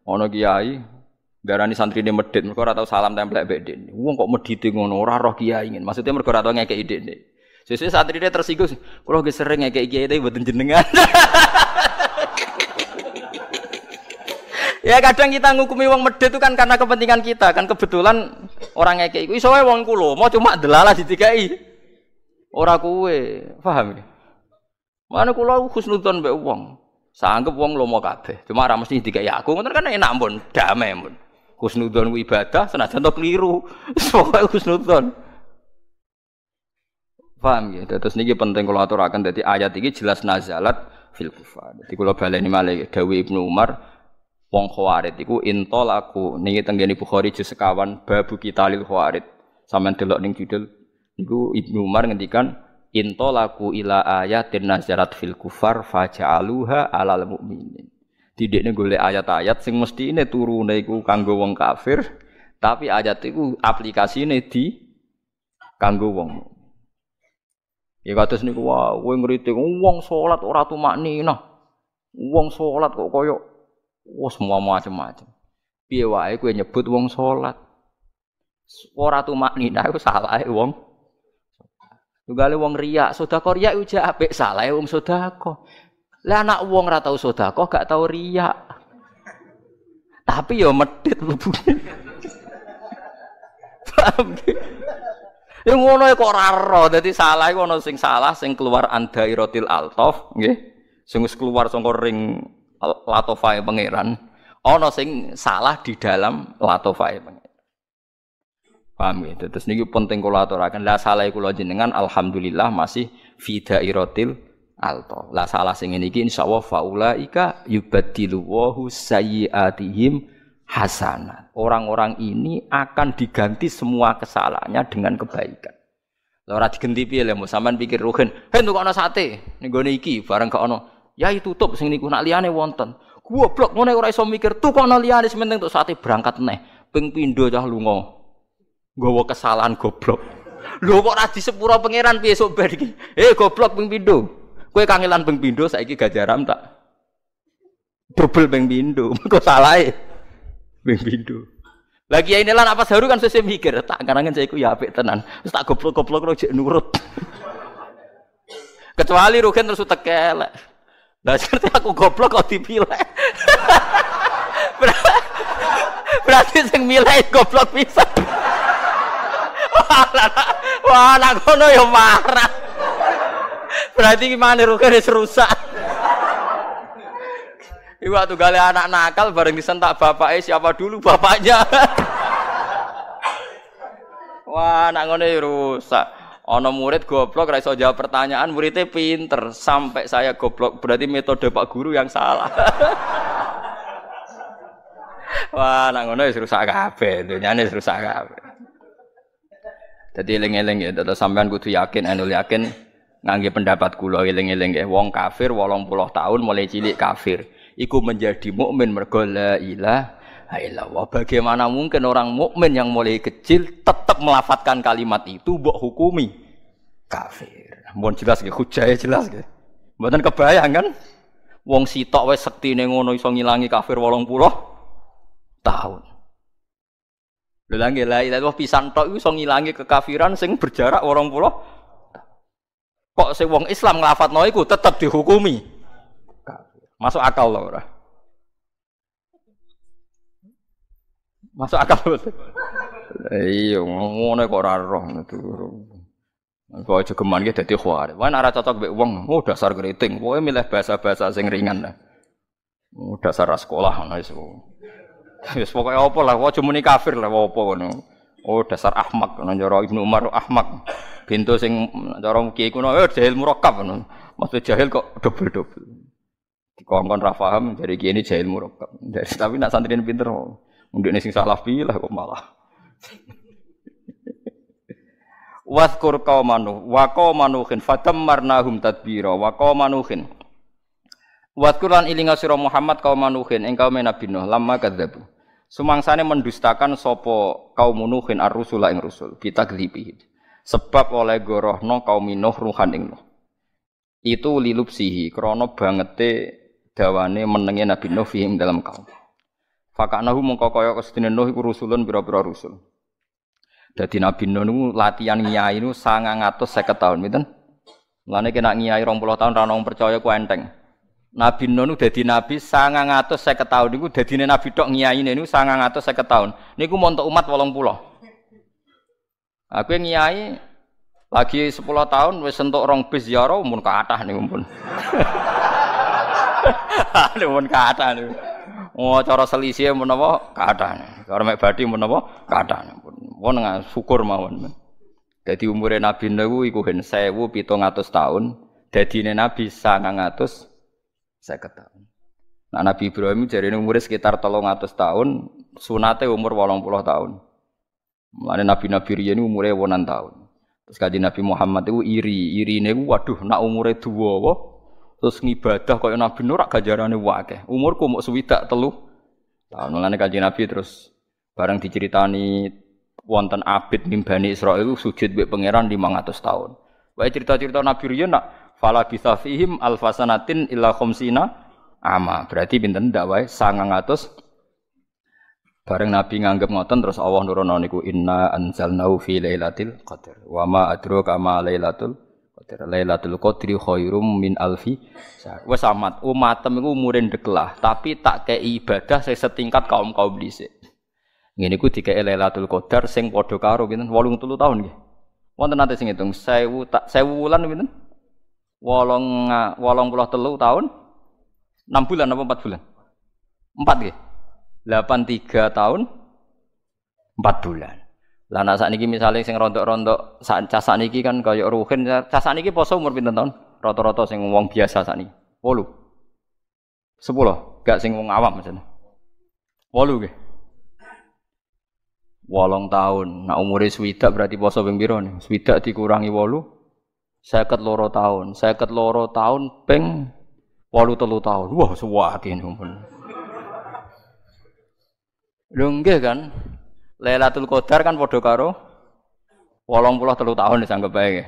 ana kiai darani santri ini medit, mereka ora tau salam tempel bedin. Wong kok medite ngono, ora roh kiai ingin. Maksudnya mereka ora tau ide idene. Sesuai saat ini tersinggung, kalau gue sering ya kayak kiai tapi buat jenengan. ya kadang kita ngukumi uang medit itu kan karena kepentingan kita kan kebetulan orang kayak gitu. Soalnya uang kulo mau cuma delala I, orang kue paham ya mana kulo khusnudon be uang? sanggup uang lo mau kabeh cuma ora mesti I aku ngoten kan enak ampun damai ampun khusnudon ibadah senajan to keliru pokoke khusnudon Paham ya? Terus niki penting kalau aturakan jadi ayat ini jelas nazalat fil kufar. Jadi kalau ini malah Dawi Ibnu Umar wong khawarid itu intol aku niki tenggene Bukhari juz sekawan babu lil khawarid. Sampeyan delok ning judul itu Ibnu Umar ngendikan intol aku ila ayatin nazarat fil kufar faja'aluha alal mu'minin. nih gule ayat-ayat sing mesti ini turun iku kanggo wong kafir, tapi ayat aplikasi aplikasine di kanggo wong Ya kados niku wah kowe ngritik wong salat ora tumakninah. Wong salat kok koyo, wah semua macam-macam. Piye wae kowe nyebut wong salat. Ora tumakninah iku salahe wong Tunggale wong riak, sedekah riak uja apik salah wong sedekah. Lah anak wong ora tau sedekah gak tau ria, Tapi yo ya medit lubune. Paham? Ya ngono kok ora ero. Dadi salah iku ono sing salah sing keluar anda irotil altof, nggih. Sing keluar saka ring latofae pangeran. Ono sing salah di dalam latofae pangeran. Paham ya? Terus niki penting kula aturaken. Lah salah kula jenengan alhamdulillah masih fi dairatil alto. Lah salah sing ngene iki insyaallah faulaika yubaddiluhu sayiatihim hasanah. Orang-orang ini akan diganti semua kesalahannya dengan kebaikan. Lo ora digenti piye lah sampean pikir rugen, hen kok sate ning gone iki bareng kok ya, itu Ya tutup sing niku nak liyane wonten. Goblok ngene ora iso mikir tukokno liyane sementing untuk sate berangkat neh. Ping pindho cah lunga. Nggawa kesalahan goblok. Lo kok ora disepuro pangeran piye sok bar iki? Eh goblok ping pindho. Kowe kangelan ping saya saiki gajaram tak double ping pindho. Kok salahe? Ping do. Lagi ya, ini lah apa seharu kan saya mikir, tak karangan saya ya apik tenan. Terus tak goblok-goblok rojek nurut. Kecuali Rugen terus tekel. Nah seperti aku goblok kok dipilih. Berarti sing milih goblok bisa. Wah, anak kono ya marah. Berarti gimana Rugen rusak. Iwa tu gale anak nakal bareng disentak bapaknya siapa dulu bapaknya. Wah, anak ngono rusak. Ono murid goblok ra iso jawab pertanyaan, muridnya pinter sampai saya goblok. Berarti metode Pak Guru yang salah. Wah, anak ngono wis rusak kabeh, dunyane rusak kabeh. Jadi eling-eling ya, tetep sampean kudu yakin, anu yakin ngangge pendapat kula eling-eling ya. Wong kafir 80 tahun mulai cilik kafir iku menjadi mukmin mergo la ilaha illallah. Bagaimana mungkin orang mukmin yang mulai kecil tetap melafatkan kalimat itu mbok hukumi kafir. Mohon jelas nggih, hujahe ya jelas nggih. Mboten kebayang kan? Wong sitok wis sektine ngono iso ngilangi kafir 80 tahun. Lha la ilaha illallah pisan tok iso ngilangi kekafiran sing berjarak 80 kok se wong Islam nglafatno iku tetep dihukumi Masuk akal loh, ora. Masuk akal betul. Iya, ngono kok ora roh ngono. Kau jegeman ya dadi khuar. Wah, nara cocok be uang. Oh, dasar keriting. Kau milih bahasa-bahasa sing ringan Oh, dasar sekolah nah itu. Ya pokoknya apa lah. Kau cuma kafir lah. Apa kau Oh, dasar ahmak. Nanjoro ibnu Umar ahmak. Pintu sing nanjoro kiai kuno. Eh, jahil murakab. Nah. Maksud jahil kok dobel-dobel. Dikongkon ra paham dari kini jahil murakkab. Dari tapi nak santri pinter. Oh. Mundune sing salah pilih kok malah. Waskur qaumanu wa qaumanuhin fatammarnahum tadbira wa qaumanuhin. Waskuran ilinga sira Muhammad qaumanuhin ing kaum Nabi Nuh lama kadzabu. Sumangsane mendustakan sapa kaum Nuhin ar-rusula ing rusul gelipih. Sebab oleh gorohno kaum Nuh ruhan ing Nuh. Itu lilupsihi krana bangete dawane menengi Nabi Nuh fihim dalam kaum. Fakanahu mongko kaya kestine Nuh iku rusulun pira-pira rusul. Dadi Nabi Nuh niku latihan ngiyai niku 950 tahun, mboten? Mulane kena ngiyai 20 tahun ra nang percaya ku enteng. Nabi Nuh niku dadi nabi 950 tahun niku dadine nabi tok ngiyaine niku 950 tahun. Niku montok umat 80. Aku ngiyai lagi 10 tahun wis entuk rong bis ya ora mun kathah niku pun. Mun kathah niku. Oh cara selisih menapa kathah. Cara mek badhe menapa kathah. Pun syukur mawon. Dadi umure Nabi niku iku hen 1700 tahun. dadine Nabi 950 taun. Nah Nabi Ibrahim jarine umure sekitar 300 tahun. sunate umur 80 tahun. Mulane nabi-nabi riyen umure wonan tahun. Terus kanjeng Nabi Muhammad itu iri, irine ku waduh nak umure duwa Terus ngibadah kaya Nabi Nur rak gajarane wakeh. Umurku mau sewidak telu. Nah, mulane kanjeng Nabi terus bareng diceritani wonten abid mimbani Israel sujud mbek pangeran 500 tahun. Baik cerita-cerita Nabi riyen nak fala bisa fihim alfasanatin illa khamsina ama. Berarti pinten ndak wae 900 Bareng Nabi nganggep ngoten terus Allah nurono niku inna anzalnahu fi lailatul qadar wa ma adraka ma lailatul Qadar. Lailatul Qadri khairum min alfi syahr. Wes amat umatem iku umure ndeklah, tapi tak kei ibadah sing setingkat kaum-kaum dhisik. Ngene iku dikei Lailatul Qadar sing padha karo pinten 83 tahun nggih. Wonten nate sing ngitung 1000 tak 1000 wulan pinten? 83 tahun 6 bulan apa 4 bulan? 4 nggih. 83 tahun 4 bulan. Lah nak ini misalnya sing rontok-rontok saat casa niki kan kaya Ruhin, nah, casa niki poso umur pinter tahun? Rata-rata sing wong biasa saat ini polu sepuluh gak sing wong awam maksudnya. polu gak walong tahun, nak umur swida berarti poso ping nih? Swidak dikurangi wolu, seket loro tahun, seket loro tahun peng wolu telu tahun. Wah, suwake numpun. umur nggih kan? Lailatul Qadar kan padha karo 83 tahun disanggep bae.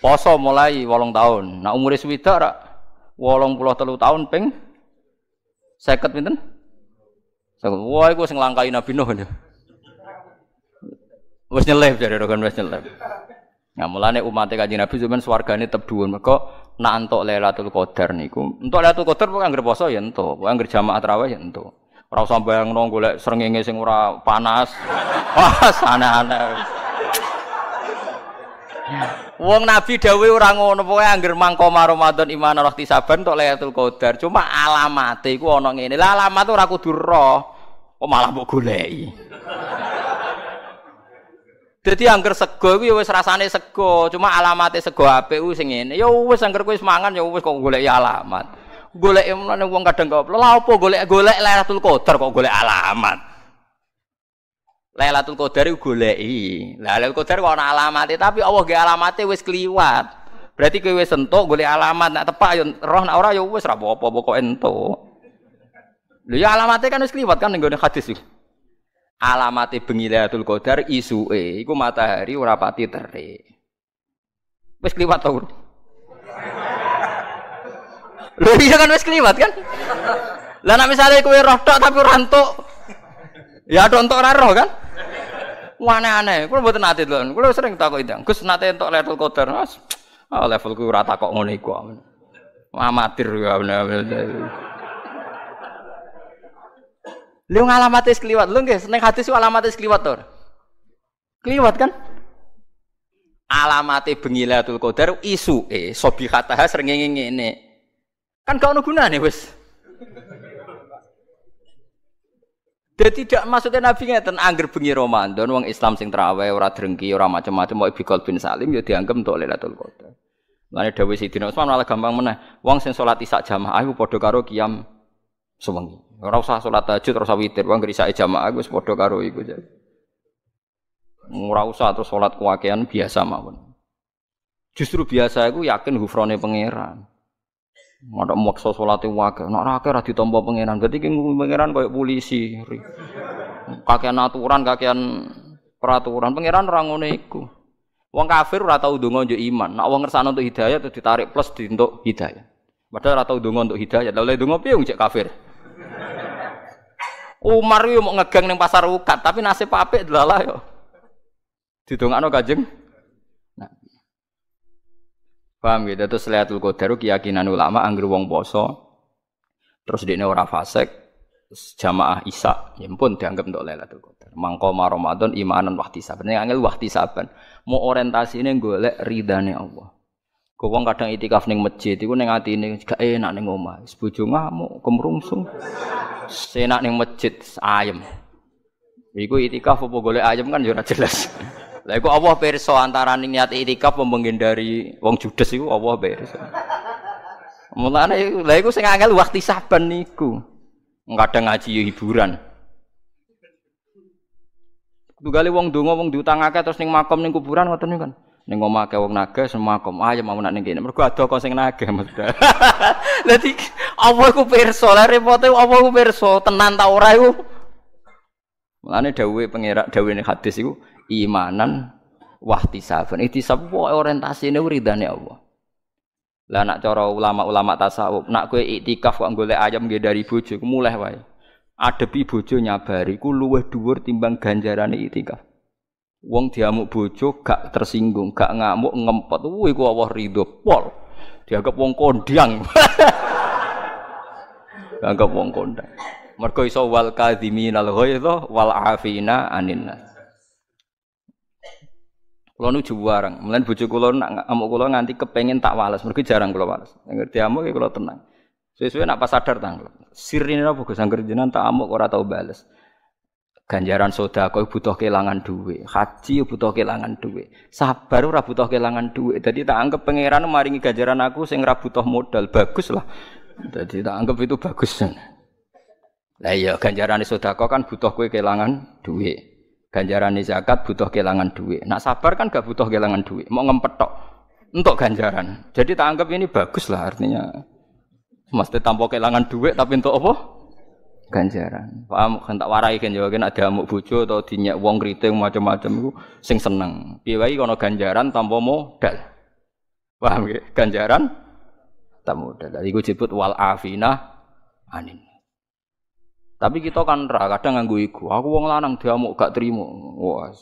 Poso mulai 8 tahun. Nah umure swidak ra 83 tahun ping 50 pinten? Wah, iku sing langkai Nabi Nuh. Wis nyelip jare rogan wis nyelip. Nah, mulane umat Kanjeng Nabi sampean swargane tep dhuwur. Mergo nak entuk Lailatul Qadar niku, entuk Lailatul Qadar kok anggere poso ya entuk, kok anggere jamaah tarawih ya entuk. Ora usah bayangno golek srengenge sing ora panas. Wah, aneh-aneh. Wong Nabi dawuh ora ngono pokoke angger mangkoma Ramadan iman roh tisaban tok Lailatul Qadar. Cuma alamat iku ana ngene. Lah alamat ora kudu roh. Kok malah mbok goleki. Dadi angger sego iku ya wis rasane sego, cuma alamate sego apik ku sing ngene. Ya wis angger kowe wis mangan ya wis kok goleki alamat golek mulane wong kadang kok lha apa golek golek Lailatul Qadar kok golek alamat. Lailatul Qadar iku goleki. Lailatul Qadar kok ana alamate tapi Allah ge alamate wis kliwat. Berarti kowe wes entuk golek alamat nak tepak yo roh nak ora yo wis ra apa-apa pokoke entuk. Lho ya alamate kan wis kliwat kan ning hadis iki. Alamate bengi Lailatul Qadar isuke iku matahari ora pati terik. Wis kliwat to lu iya kan wes kelibat kan? Lah nak misalnya kue roh tok tapi ranto, Ya tok untuk ora roh kan? wane aneh kalo buat nate tuh kalo sering takok idang kus nate untuk level kotor. mas oh, level kue rata kok ngono iku. Amatir ya Lu ngalamatis kelibat, lu nggak seneng hati sih alamatis kelibat tuh kelibat kan? Alamate bengilatul qadar isu, eh, sobihataha srengenge ngene. Kan kau ono gunane wis. Dia tidak maksudnya Nabi ngeten angger bengi Ramadan wong Islam sing terawe ora drengki ora macam-macam mau ibi bin Salim yo ya dianggap untuk Lailatul Qadar. Mulane dawuh Sidina Utsman malah gampang meneh. Wong sing salat isak jamaah iku padha karo kiam sewengi. Ora usah salat tahajud ora usah witir, wong ngrisake jamaah wis padha karo iku. Ora usah terus salat kuwakean biasa mawon. Justru biasa aku yakin hufrone pangeran. Ada maksa sholatnya wakil. Nak rakyat lah ditompo pengiran. Berarti pengiran kayak polisi. kakean aturan, kakean peraturan. Pengiran orang iku. Wong kafir ora tau donga njuk iman. Nak wong ngersakno untuk hidayah terus ditarik plus di untuk hidayah. Padahal ora tau donga untuk hidayah. Lah oleh donga piye cek kafir? Umar yo mau ngegang ning pasar ukat, tapi nasib apik delalah yo. Didongakno Kanjeng Paham gitu. Terus Lailatul Qadar keyakinan ulama anggere wong poso terus dia ora fasek, jamaah Isa ya pun dianggap untuk Lailatul Qadar. Mangkoma Ramadan imanan wahti saben. Nek angel wahti saben, mau gue golek ridane Allah. Kau wong kadang itikaf neng masjid neng ning atine gak enak neng oma Wis bojo ngamuk, kemrungsung. Senak neng masjid ayem. Iku itikaf apa golek ayem kan yo ya jelas. Lah iku Allah pirsa antara niat itikaf menghindari wong judes iku Allah pirsa. Mulane lha iku sing angel waktu saban niku. Kadang ngaji hiburan. Tugale wong donga wong diutang akeh terus ning makam ning kuburan ngoten niku kan. Ning omah akeh wong naga semua makam. Ah ya mau nak ning kene. Mergo ada kok sing naga maksud. Dadi Allah ku pirsa. Lah repote Allah ku pirsa, tenan ta ora iku. Mulane dawuhe pengerak dawuhe hadis iku imanan itu sabu. orientasi orientasine ridane Allah. Lah nak cara ulama-ulama tasawuf, nak kowe iktikaf kok golek ayam nggih dari bojo mulai wae. Adepi bojo nyabari ku luweh dhuwur timbang ganjaran iktikaf. Wong diamuk bojo gak tersinggung, gak ngamuk ngempet. Kuwi ku Allah ridho pol. Dianggap wong kondang. Dianggap wong kondang. Mergo iso wal kadhimin al ghaidha wal afina aninnas. Kulo nu juwarang, melain bojo kulo nak amuk kulo nganti kepengen tak wales, Mungkin jarang kulo wales. Ngerti amuk ya kulo tenang. Sesuai nak pas sadar tanggul. Sirine apa Gus angger jenengan tak amuk ora tau bales. Ganjaran soda kau butuh kehilangan duit, haji butuh kehilangan duit, sabar ora butuh kehilangan duit. Jadi tak anggap pangeran maringi ganjaran aku sing ora butuh modal, bagus lah. Jadi tak anggap itu bagus. Lah iya ganjaran soda kau kan butuh kue kehilangan duit ganjaran zakat butuh kehilangan duit. Nak sabar kan gak butuh kehilangan duit. Mau ngempetok untuk ganjaran. Jadi tak anggap ini bagus lah artinya. Mesti tanpa kehilangan duit tapi untuk apa? Ganjaran. Paham kan tak warai kan ya kan ada amuk bujo atau dinyak wong keriting macam-macam itu sing seneng. Piye kono ganjaran tanpa modal. Paham ya? Ganjaran tanpa modal. gue jebut wal afina anin. Tapi kita kan ra kadang nganggo ego. Aku wong lanang diamuk gak trimo. Wah.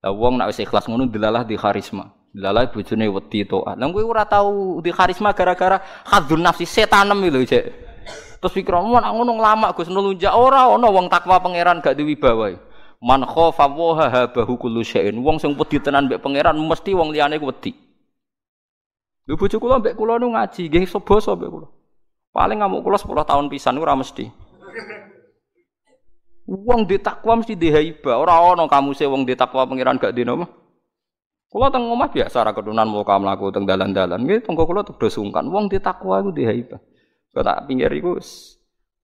Lah wong nek wis ikhlas ngono dilalah di karisma. Dilalah bojone wedi to. Lah kowe ora tau di karisma gara-gara khadzun nafsi setanem lho, Cek. Terus pikiranmu nek ngono nglamak Gus nulunjak ora ana wong takwa pangeran gak duwe wibawa. Man khofa wa habahu kullu syai'in. Wong sing wedi tenan mbek pangeran mesti wong liyane wedi. Lho bojo kula mbek kula nu ngaji nggih sebasa mbek kula. Paling ngamuk kula 10 tahun pisan ora mesti. Wong ditakwa mesti dihaiba. Orang-orang kamu sewang wong ditakwa pangeran gak dino. Kula teng omah biasa ra kedunan mau kamu laku teng dalan-dalan. Nggih tengko kula tuh sungkan. Wong ditakwa itu dihaiba. Kok tak pinggir iku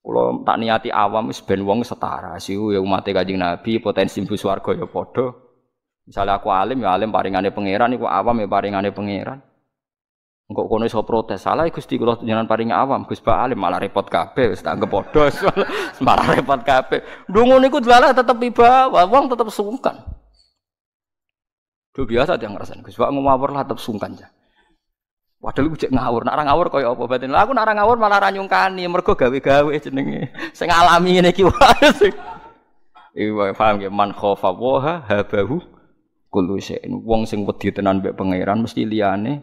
Kalau tak niati awam wis ben wong setara. sih. ya umat Kanjeng Nabi potensi buswargo ya padha. Misalnya aku alim ya alim paringane pangeran iku awam ya paringane pangeran. Engkau kono iso protes. Salah Gusti kula jenengan paring awam, Gus Pak Alim malah repot kape, wis tak anggap malah repot kabeh. Dungu niku dlalah tetep iba, wong tetep sungkan. Duh biasa dia ngerasain. Gus Pak ngawur lah tetep sungkan ja. Padahal gue cek ngawur, narang ngawur kaya apa batin. Lah aku nak ngawur malah ranyungkani, mergo gawe-gawe jenenge. Sing alami ngene iki wae sing. Iwa paham ya man khofa woha, habahu kullu syai'in. Wong sing wedi tenan mbek pangeran mesti liyane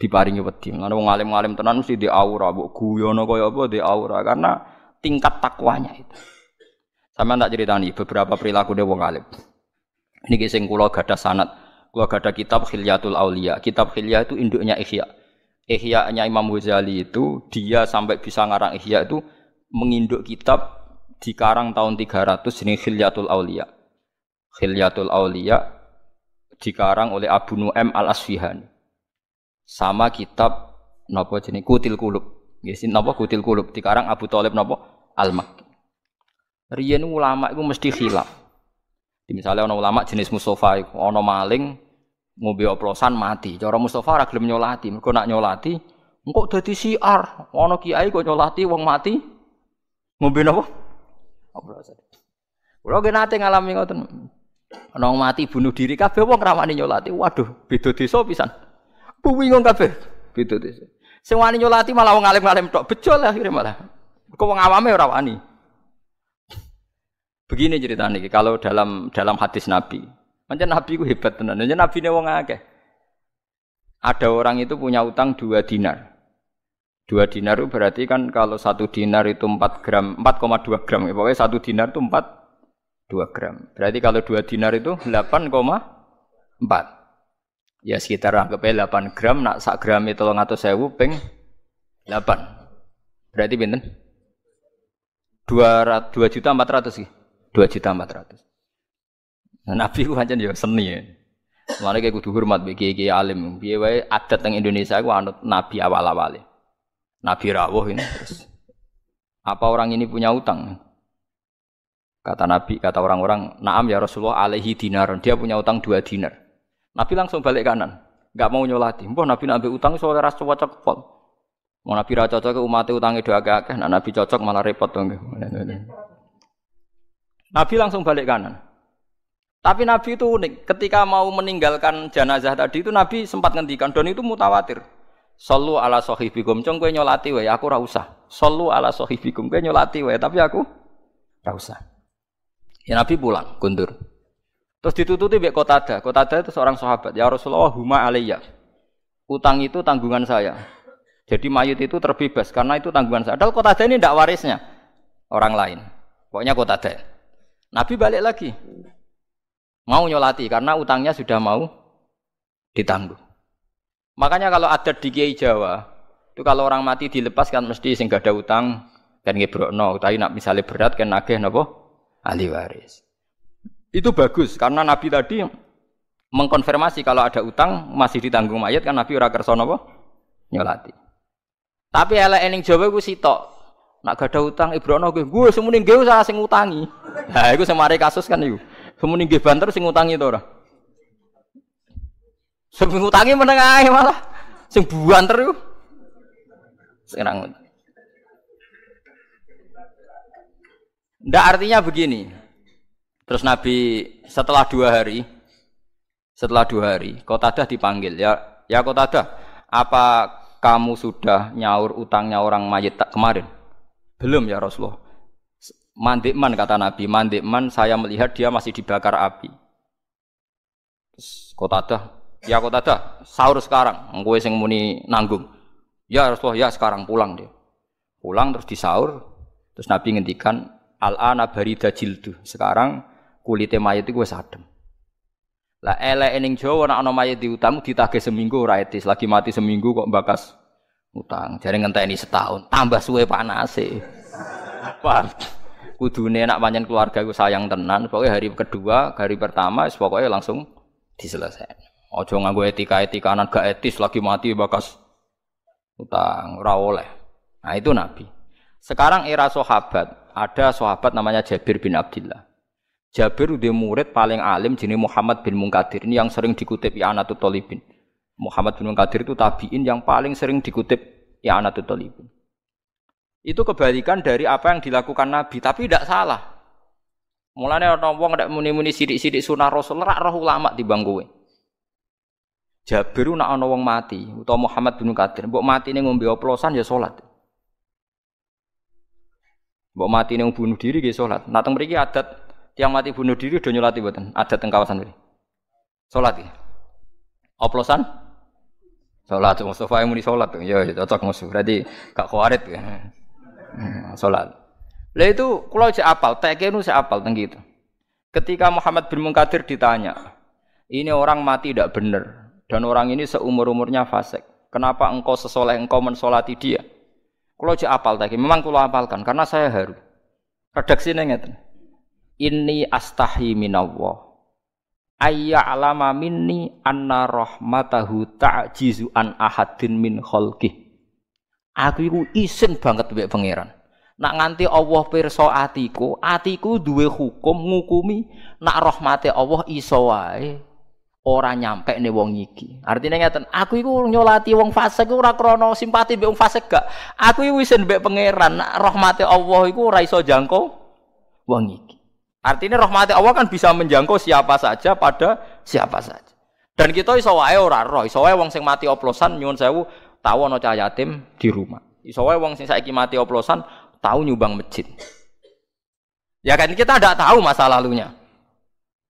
diparingi wedi. Ngono wong alim-alim tenan mesti di aura, mbok guyono kaya apa di aura karena tingkat takwanya itu. Sama tak ceritani beberapa perilaku dia wong alim. Niki sing kula gadah sanad, kula gadah kitab Khilyatul Aulia. Kitab Khilyah itu induknya Ihya. Ihya-nya Imam Ghazali itu dia sampai bisa ngarang Ihya itu menginduk kitab di karang tahun 300 jenis Khilyatul Aulia. Khilyatul Aulia dikarang oleh Abu Nu'aim Al-Asfihani sama kitab nopo jenis kutil kulub yes, nopo kutil kulub dikarang Abu Talib nopo Al Makki riyen ulama itu mesti khilaf misalnya ono ulama jenis Mustafa orang ono maling ngombe oplosan mati cara Mustafa ora gelem nyolati mergo nak nyolati engko dadi siar ono kiai kok nyolati wong mati ngombe nopo oplosan Kulo ge nate ngalami ngoten. orang mati bunuh diri kabeh wong ngrawani nyolati. Waduh, beda desa pisan. Bingung kabeh. Gitu deh. Sing wani nyolati malah wong alim-alim tok. Bejol akhirnya malah. kau wong awame ora wani. Begini cerita nih kalau dalam dalam hadis Nabi. Pancen Nabi ku hebat tenan. nabi nih wong akeh. Ada orang itu punya utang dua dinar. Dua dinar itu berarti kan kalau satu dinar itu empat gram, empat koma dua gram. Ya, pokoknya satu dinar itu empat dua gram. Berarti kalau dua dinar itu delapan koma empat ya sekitar anggap 8 gram nak sak gram itu tolong atau saya wuping 8 berarti binten 2 juta 400 sih 2 juta 400 nah, Nabi ku hanya ya seni ya Malah kayak kudu hormat bagi kiai alim. Biaya adat yang Indonesia gue anut nabi awal-awal. E. Nabi rawuh ini terus. Apa orang ini punya utang? Kata Nabi, kata orang-orang, "Na'am ya Rasulullah alaihi dinar." Dia punya utang dua dinar. Nabi langsung balik kanan, nggak mau nyolati. Mbah Nabi nabi utang soalnya ras cocok pol. Mau Nabi ras cocok ke umat utangnya doa gak nah Nabi cocok malah repot dong. Nabi langsung balik kanan. Tapi Nabi itu unik. Ketika mau meninggalkan jenazah tadi itu Nabi sempat ngendikan dan itu mutawatir. Solu ala sahibikum. Cung kowe nyolati wae, aku ra usah. Solu ala sahibikum. gue nyolati wae, tapi aku ra usah. Ya Nabi pulang, kundur. Terus ditututi Mbak Kotada. Kotada itu seorang sahabat. Ya Rasulullah huma alayya. Utang itu tanggungan saya. Jadi mayit itu terbebas karena itu tanggungan saya. Padahal Kotada ini tidak warisnya orang lain. Pokoknya Kotada. Nabi balik lagi. Mau nyolati karena utangnya sudah mau ditangguh. Makanya kalau ada di Kiai Jawa, itu kalau orang mati dilepas kan mesti sing gak ada utang kan ngebrokno, tapi nak misalnya berat kan nagih napa ahli waris. Itu bagus karena Nabi tadi mengkonfirmasi kalau ada utang masih ditanggung mayat kan Nabi ora kersa napa nyolati. Tapi elek ning Jawa iku sitok. Nak gak ada utang ibrono eh, kuwi gue semune nggih salah sing utangi. Lah iku mari kasus kan iku. Semune nggih banter sing utangi to ora? Sing utangi meneng ae malah. Sing banter iku. Sing Ndak artinya begini. Terus Nabi setelah dua hari, setelah dua hari, Kotadah dipanggil. Ya, ya Kotadah, apa kamu sudah nyaur utangnya orang mayit tak kemarin? Belum ya Rasulullah. Mandikman kata Nabi, mandikman saya melihat dia masih dibakar api. Terus Kotadah, ya Kotadah, sahur sekarang, gue sing muni nanggung. Ya Rasulullah, ya sekarang pulang dia. Pulang terus disaur, terus Nabi ngendikan al-ana barida jildu. Sekarang kulite mayit iku wis adem. Lah elek ning Jawa nek ana mayit diutang ditagih seminggu ora lagi mati seminggu kok bakas utang. Jare ini setahun, tambah suwe panase. Paham? Kudune nak pancen keluarga iku sayang tenan, pokoknya hari kedua, hari pertama wis pokoke langsung diselesaikan. Ojo nganggo etika-etika anak gak etis lagi mati bakas utang ora oleh. Nah itu Nabi. Sekarang era sahabat, ada sahabat namanya Jabir bin Abdullah. Jabir udah murid paling alim jenis Muhammad bin Munkadir ini yang sering dikutip ya Ya'anatut Talibin. Muhammad bin Munkadir itu tabiin yang paling sering dikutip ya Ya'anatut Talibin. Itu kebalikan dari apa yang dilakukan Nabi, tapi tidak salah. Mulanya orang wong tidak muni-muni sidik-sidik sunnah Rasul, rak roh ulama di bangkuwe. Jabiru nak orang mati atau Muhammad bin Munkadir, mati nih ngombe oplosan ya sholat buat mati nih bunuh diri nggih ya sholat Nah teng adat Tiang mati bunuh diri udah nyolati buatan. Ada teng kawasan ini. Sholat ya. Oplosan? Sholat. Mustafa yang muni sholat. Ya, ya cocok musuh. Berarti gak kuarit ya. Hmm, sholat. Lah itu kalau si apal, tekenu si apal tenggi gitu. Ketika Muhammad bin Munkadir ditanya, ini orang mati tidak benar dan orang ini seumur umurnya fasik. Kenapa engkau sesoleh engkau mensolati dia? Kalau si apal tadi, memang kalau apalkan karena saya haru. Redaksi nengeten. Inni astahi minallah. Ayya alama minni anna rahmatahu ta'jizu an ahadin min khalqih. Aku iku isin banget wek pangeran. Nak nganti Allah pirsa atiku, atiku duwe hukum ngukumi nak rahmate Allah iso wae ora nyampe nih wong iki. Artinya ngeten, aku iku nyolati wong fasik ora krana simpati mbek wong fasik gak. Aku iku isin mbek pangeran, nak rahmate Allah iku ora iso jangkau wong iki. Artinya rahmat Allah kan bisa menjangkau siapa saja pada siapa saja. Dan kita iso wae ora roh, iso wae wong sing mati oplosan nyuwun sewu tau ana cah yatim di rumah. Iso wae wong sing saiki mati oplosan tau nyumbang masjid. Ya kan kita tidak tahu masa lalunya.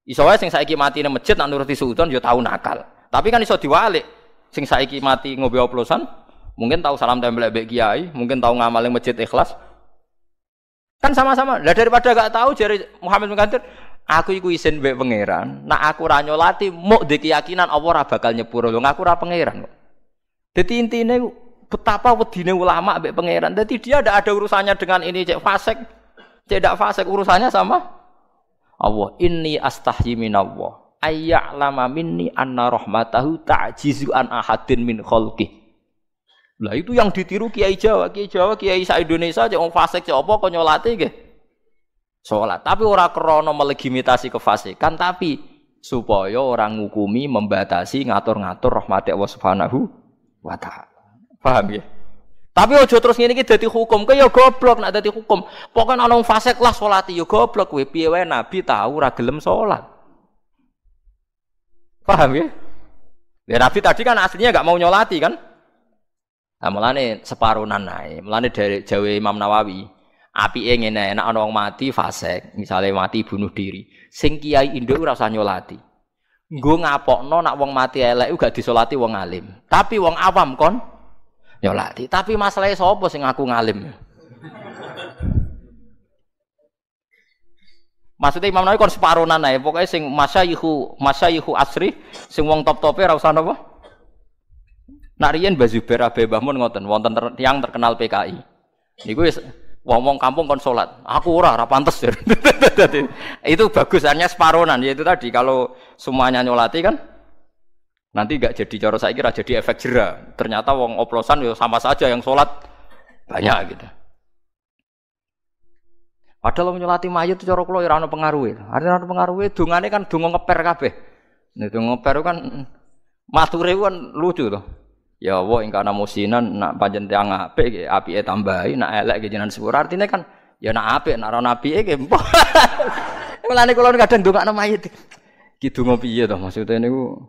Iso wae sing saiki mati nang masjid nak nuruti suudon yo ya tau nakal. Tapi kan iso diwalik. Sing saiki mati ngombe oplosan mungkin tahu salam tempel mbek kiai, mungkin tahu ngamaling masjid ikhlas, Kan sama-sama. Lah daripada gak tahu jari Muhammad bin aku iku izin mbek pangeran. Nak aku ra nyolati muk di keyakinan apa ora bakal nyepuro lho aku ora pangeran kok. Dadi intine betapa wedine ulama mbek pangeran. Jadi dia ndak ada urusannya dengan ini cek fasek Cek ndak fasek urusannya sama Allah. Inni astahyi Allah Ayya'lama minni anna rahmatahu ta'jizu an ahadin min khalqih. Lah itu yang ditiru Kiai Jawa, Kiai Jawa, Kiai sa Indonesia aja wong fasik cek apa kok nyolate nggih. Salat, tapi ora krana melegitimasi kefasikan tapi supaya orang ngukumi, membatasi, ngatur-ngatur rahmat Allah Subhanahu wa taala. Paham ya? Tapi ojo terus ngene iki dadi hukum, ke ya goblok nak dadi hukum. Pokoke ana wong fasik lah salate ya goblok kowe piye wae nabi tahu ora gelem salat. Paham ya? Ya nabi tadi kan aslinya nggak mau nyolati kan? Nah, mulane separuh nanai, Mulane dari Jawa Imam Nawawi, Api ngene, nek ana wong mati fasek, misalnya mati bunuh diri, sing kiai Indo ora usah nyolati. Nggo ngapokno nak wong mati elek juga disolati wong alim. Tapi wong awam kon nyolati. Tapi masalahnya sapa sing aku ngalim? Maksudnya Imam Nawawi kon separuh nanai. Pokoknya sing masa masa yuhu asri, sing wong top-tope rasa nopo. Nak baju Mbah Zubair Abe ngoten wonten ter, terkenal PKI. Niku wis wong-wong kampung kon salat. Aku ora ora pantes. itu bagusannya hanya separonan yaitu tadi kalau semuanya nyolati kan nanti gak jadi cara saya kira jadi efek jera. Ternyata wong oplosan ya sama saja yang salat banyak gitu. Padahal menyolati mayit cara kula ya ora ana pengaruhe. Artinya ana pengaruhe dungane kan dungo ngeper kabeh. Nek dungo ngeper kan mature kan lucu tuh. Ya Allah ingkar nama musinan nak panjen tiang apik api apike tambahi nak elek nggih jenengan sepur. Artine kan ya nak apik nak ana apike nggih empok. Mulane kula kadang ndongakno mayit. Ki donga piye to maksudnya niku?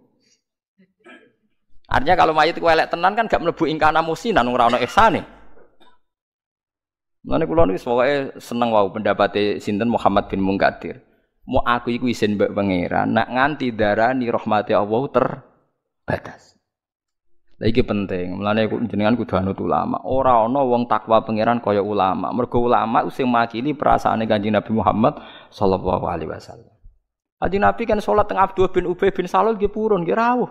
Artinya kalau mayit ku elek tenan kan gak mlebu ingkar nama musinan ora ana ihsane. Mulane kula niku pokoke seneng wau pendapatnya sinten Muhammad bin Munkadir. Mau aku iku isin mbak pangeran, nak nganti darah ni rahmati Allah terbatas. Lah iki penting. Mulane jenengan kudu anut ulama. Ora ana wong takwa pangeran kaya ulama. Mergo ulama sing makini perasaane Kanjeng Nabi Muhammad sallallahu alaihi wasallam. Aji Nabi kan sholat teng Abdul bin Ubay bin Salul nggih purun nggih rawuh.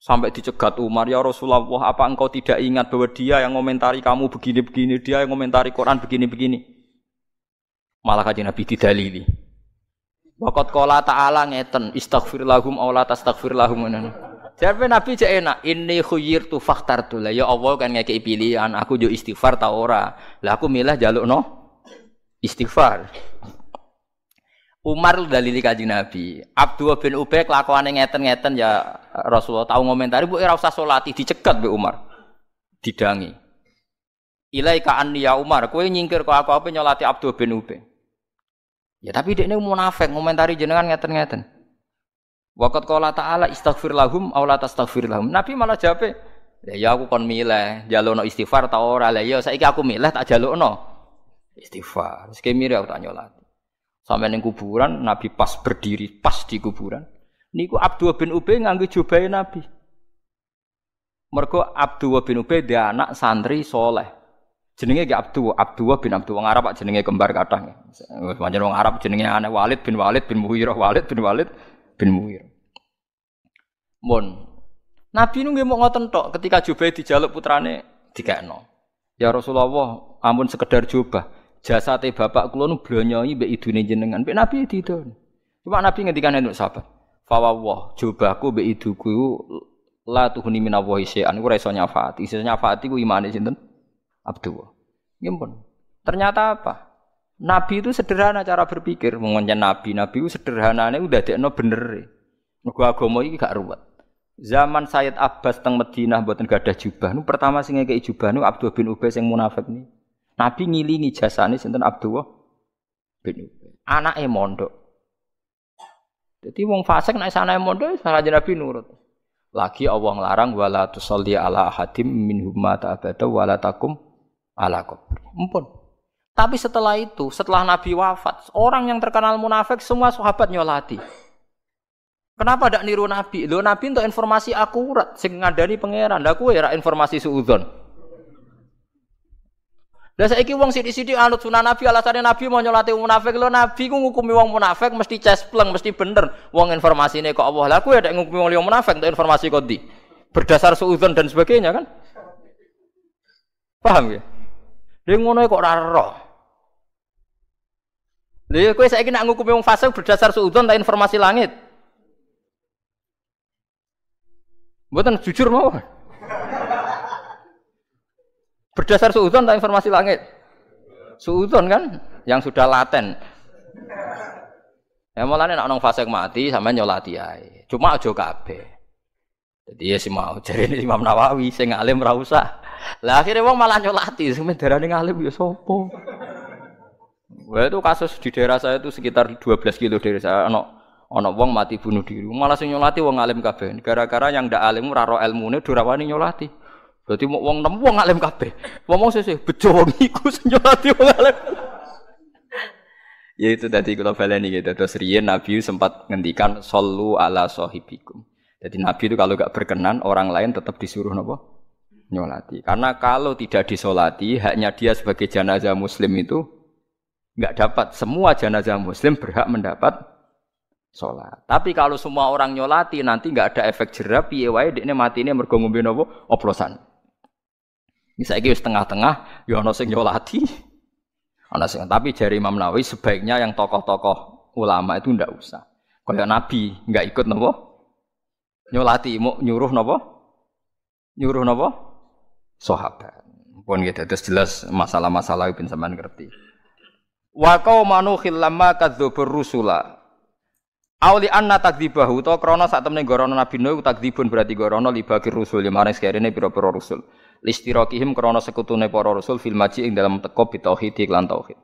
Sampai dicegat Umar, ya Rasulullah, apa engkau tidak ingat bahwa dia yang komentari kamu begini-begini, dia yang komentari Quran begini-begini. Malah kajian Nabi didalili. Wakat kola ta'ala ngeten, istaghfir lahum, awla tastaghfir lahum. Nah. Jadi Nabi cek enak. Ini khuyir tu faktar tu lah. Ya Allah kan ngekei pilihan. Aku jo istighfar tau ora. Lah aku milah jaluk no istighfar. Umar dalili kaji Nabi. Abdul bin Ubay kelakuan ngeten-ngeten ya Rasulullah tahu ngomentari bu irausah usah dicegat be Umar. Didangi. Ilaika an ya Umar, kue nyingkir kau aku apa nyolati Abdul bin Ubay. Ya tapi dia ini munafik ngomentari jenengan ngeten-ngeten. Waqat qala ta'ala istaghfir lahum aw la tastaghfir lahum. Nabi malah jawab, "Ya ya aku kon milih, jalono istighfar ta ora. Lah ya saiki aku milih tak jalono istighfar." Sik mire aku tak nyolati. Sampai ning kuburan Nabi pas berdiri pas di kuburan. Niku Abdul bin Ubay nganggo jubahe Nabi. Mergo Abdul bin Ubay dia anak santri soleh. jenenge gak Abdul, Abdul bin Abdul wong Arab jenenge kembar kathah. wong Arab jenenge aneh Walid bin Walid bin Mughirah Walid bin Walid bin Muir. Bon, Nabi nu nggih mau ngoten tok ketika Jubay dijaluk putrane dikekno. Ya Rasulullah, ampun sekedar Jasa Jasate bapak kula nu blonyoi mbek idune dengan be Nabi didon. Cuma Nabi sabar. entuk coba aku be mbek iduku la tuhuni minallahi syai'an. Ku ora iso nyafaati. Iso nyafaati ku imane sinten? Abdullah. Nggih Ternyata apa? Nabi itu sederhana cara berpikir, mengenai Nabi. Nabi itu sederhana Ini udah dikno bener. Nego agomo ini gak ruwet. Zaman Sayyid Abbas teng Madinah enggak ada jubah. Nu pertama sih ngekei jubah nu Abdul bin Ubay yang munafik nih. Nabi ngilingi jasane sinten Abdul bin Ubay. Anak Emondo. Jadi wong fasik sana sana sana salah Nabi nurut. Lagi Allah larang wala tusalli ala hadim min humma ta'abada wala takum ala qabri. Mumpun. Tapi setelah itu, setelah Nabi wafat, orang yang terkenal munafik semua sahabat nyolati. Kenapa tidak niru Nabi? Lo Nabi untuk informasi akurat, sing dari pangeran. Lah kue ra informasi suudon. Lah saiki wong sithik-sithik anut sunah Nabi alasannya Nabi mau nyolati munafik. Lo Nabi ku ngukumi wong munafik mesti cespleng, mesti bener. Wong ini kok Allah. Lah ya ada ngukumi wong munafik untuk informasi kok Berdasar suudon dan sebagainya kan? Paham ya? Dia ngono ya kok raro. Lha ya kowe saiki nak ngukumi wong fasik berdasar suudzon ta informasi langit. Mboten jujur mawon. Berdasar suudzon ta informasi langit. Suudzon kan yang sudah laten. Ya mulane nak nang fasik mati sampean nyolati ae. Cuma aja kabeh. Jadi ya si mau jadi ini Imam Nawawi, sing alim ra usah. Lah akhirnya wong malah nyolati, sing darane ngalim ya sapa? Wah itu kasus di daerah saya itu sekitar 12 kilo dari saya. Ono ono wong mati bunuh diri. Malah sing nyolati wong alim kabeh. Gara-gara yang ndak alim ora ro elmune durawani nyolati. Berarti mau wong nemu wong alim kabeh. Wong sih bejo wong iku sing nyolati wong alim. ya itu tadi kalau baleni gitu. Terus riyen Nabi sempat ngendikan sallu ala sahibikum. Jadi Nabi itu kalau gak berkenan orang lain tetap disuruh nopo nyolati. Karena kalau tidak disolati haknya dia sebagai jenazah muslim itu nggak dapat semua jenazah muslim berhak mendapat sholat. Tapi kalau semua orang nyolati nanti nggak ada efek jerah piye wae mati mati mergo ngombe nopo oplosan. Misalnya saya kira setengah-tengah, ya sing nyolati, ono sing tapi jari Imam Nawawi sebaiknya yang tokoh-tokoh ulama itu ndak usah. yang Nabi nggak ikut nopo nyolati, mau nyuruh nopo nyuruh nopo sahabat. Pun gitu, terus jelas masalah-masalah pun sampean ngerti. Wa qaumanu khillamma kadzdzubur rusula. Auli anna takdzibahu to krana sak temne gorono Nabi Nuh takdzibun berarti gorono libagi rusul ya maring sekerene pira-pira rusul. Listirakihim krana sekutune para rusul fil maji ing dalam teko bitauhid lan tauhid.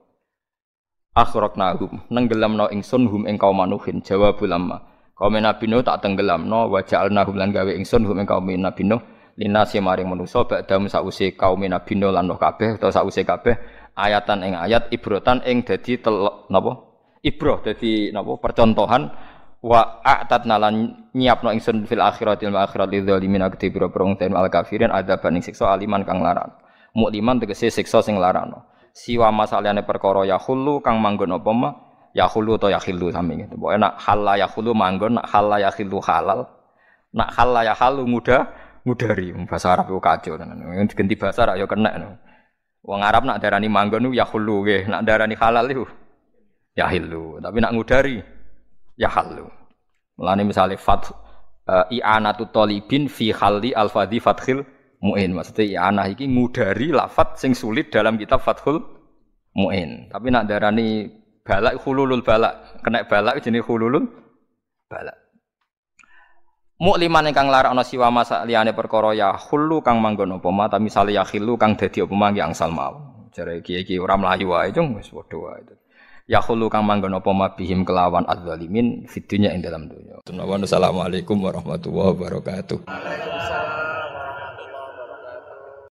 Akhraqnahum nenggelamno ingsun hum ing kaum manuhin jawabul Kaum Nabi Nuh tak tenggelamno wa ja'alnahum lan gawe ingsun hum ing kaum Nabi Nuh linasi maring manusa ba'dam sause kaum Nabi Nuh lan kabeh utawa sause kabeh ayatan ing ayat ibrotan ing dadi telok napa ibroh dadi napa percontohan wa a'tat nalan nyiapno ingsun fil akhiratil akhirat lidzalimin akti biro prong ten al kafirin adaban ing siksa aliman kang larang mukliman tegese siksa sing larano siwa masalahane perkara yahulu kang manggon apa ma yahulu to yahilu sami gitu pokoke nak halal yahulu manggon nak halal yahilu halal nak halal yahalu muda mudari bahasa Arab yo kacau ganti bahasa Arab yo ya kena no. Wong Arab nak darani manggon ya hulu nggih, nak darani halal itu ya hilu, tapi nak ngudari ya halu. Mulane misale fat uh, i'anatu talibin fi halli al-fadhi fathil mu'in. Maksudnya i'anah iki ngudari lafat sing sulit dalam kitab Fathul Mu'in. Tapi nak darani balak hululul balak, kena balak jenis hululul balak. Mukliman ingkang ana siwa masa liyane perkara ya khullu kang manggon apa mata misale ya khillu kang dadi apa mangki salmau, mau. Jare kiye-kiye ora mlayu wae cung wis padha wae. Ya khullu kang manggon apa ma bihim kelawan adzalimin fitunya dunya ing dalam dunya. Assalamualaikum warahmatullahi wabarakatuh. Waalaikumsalam.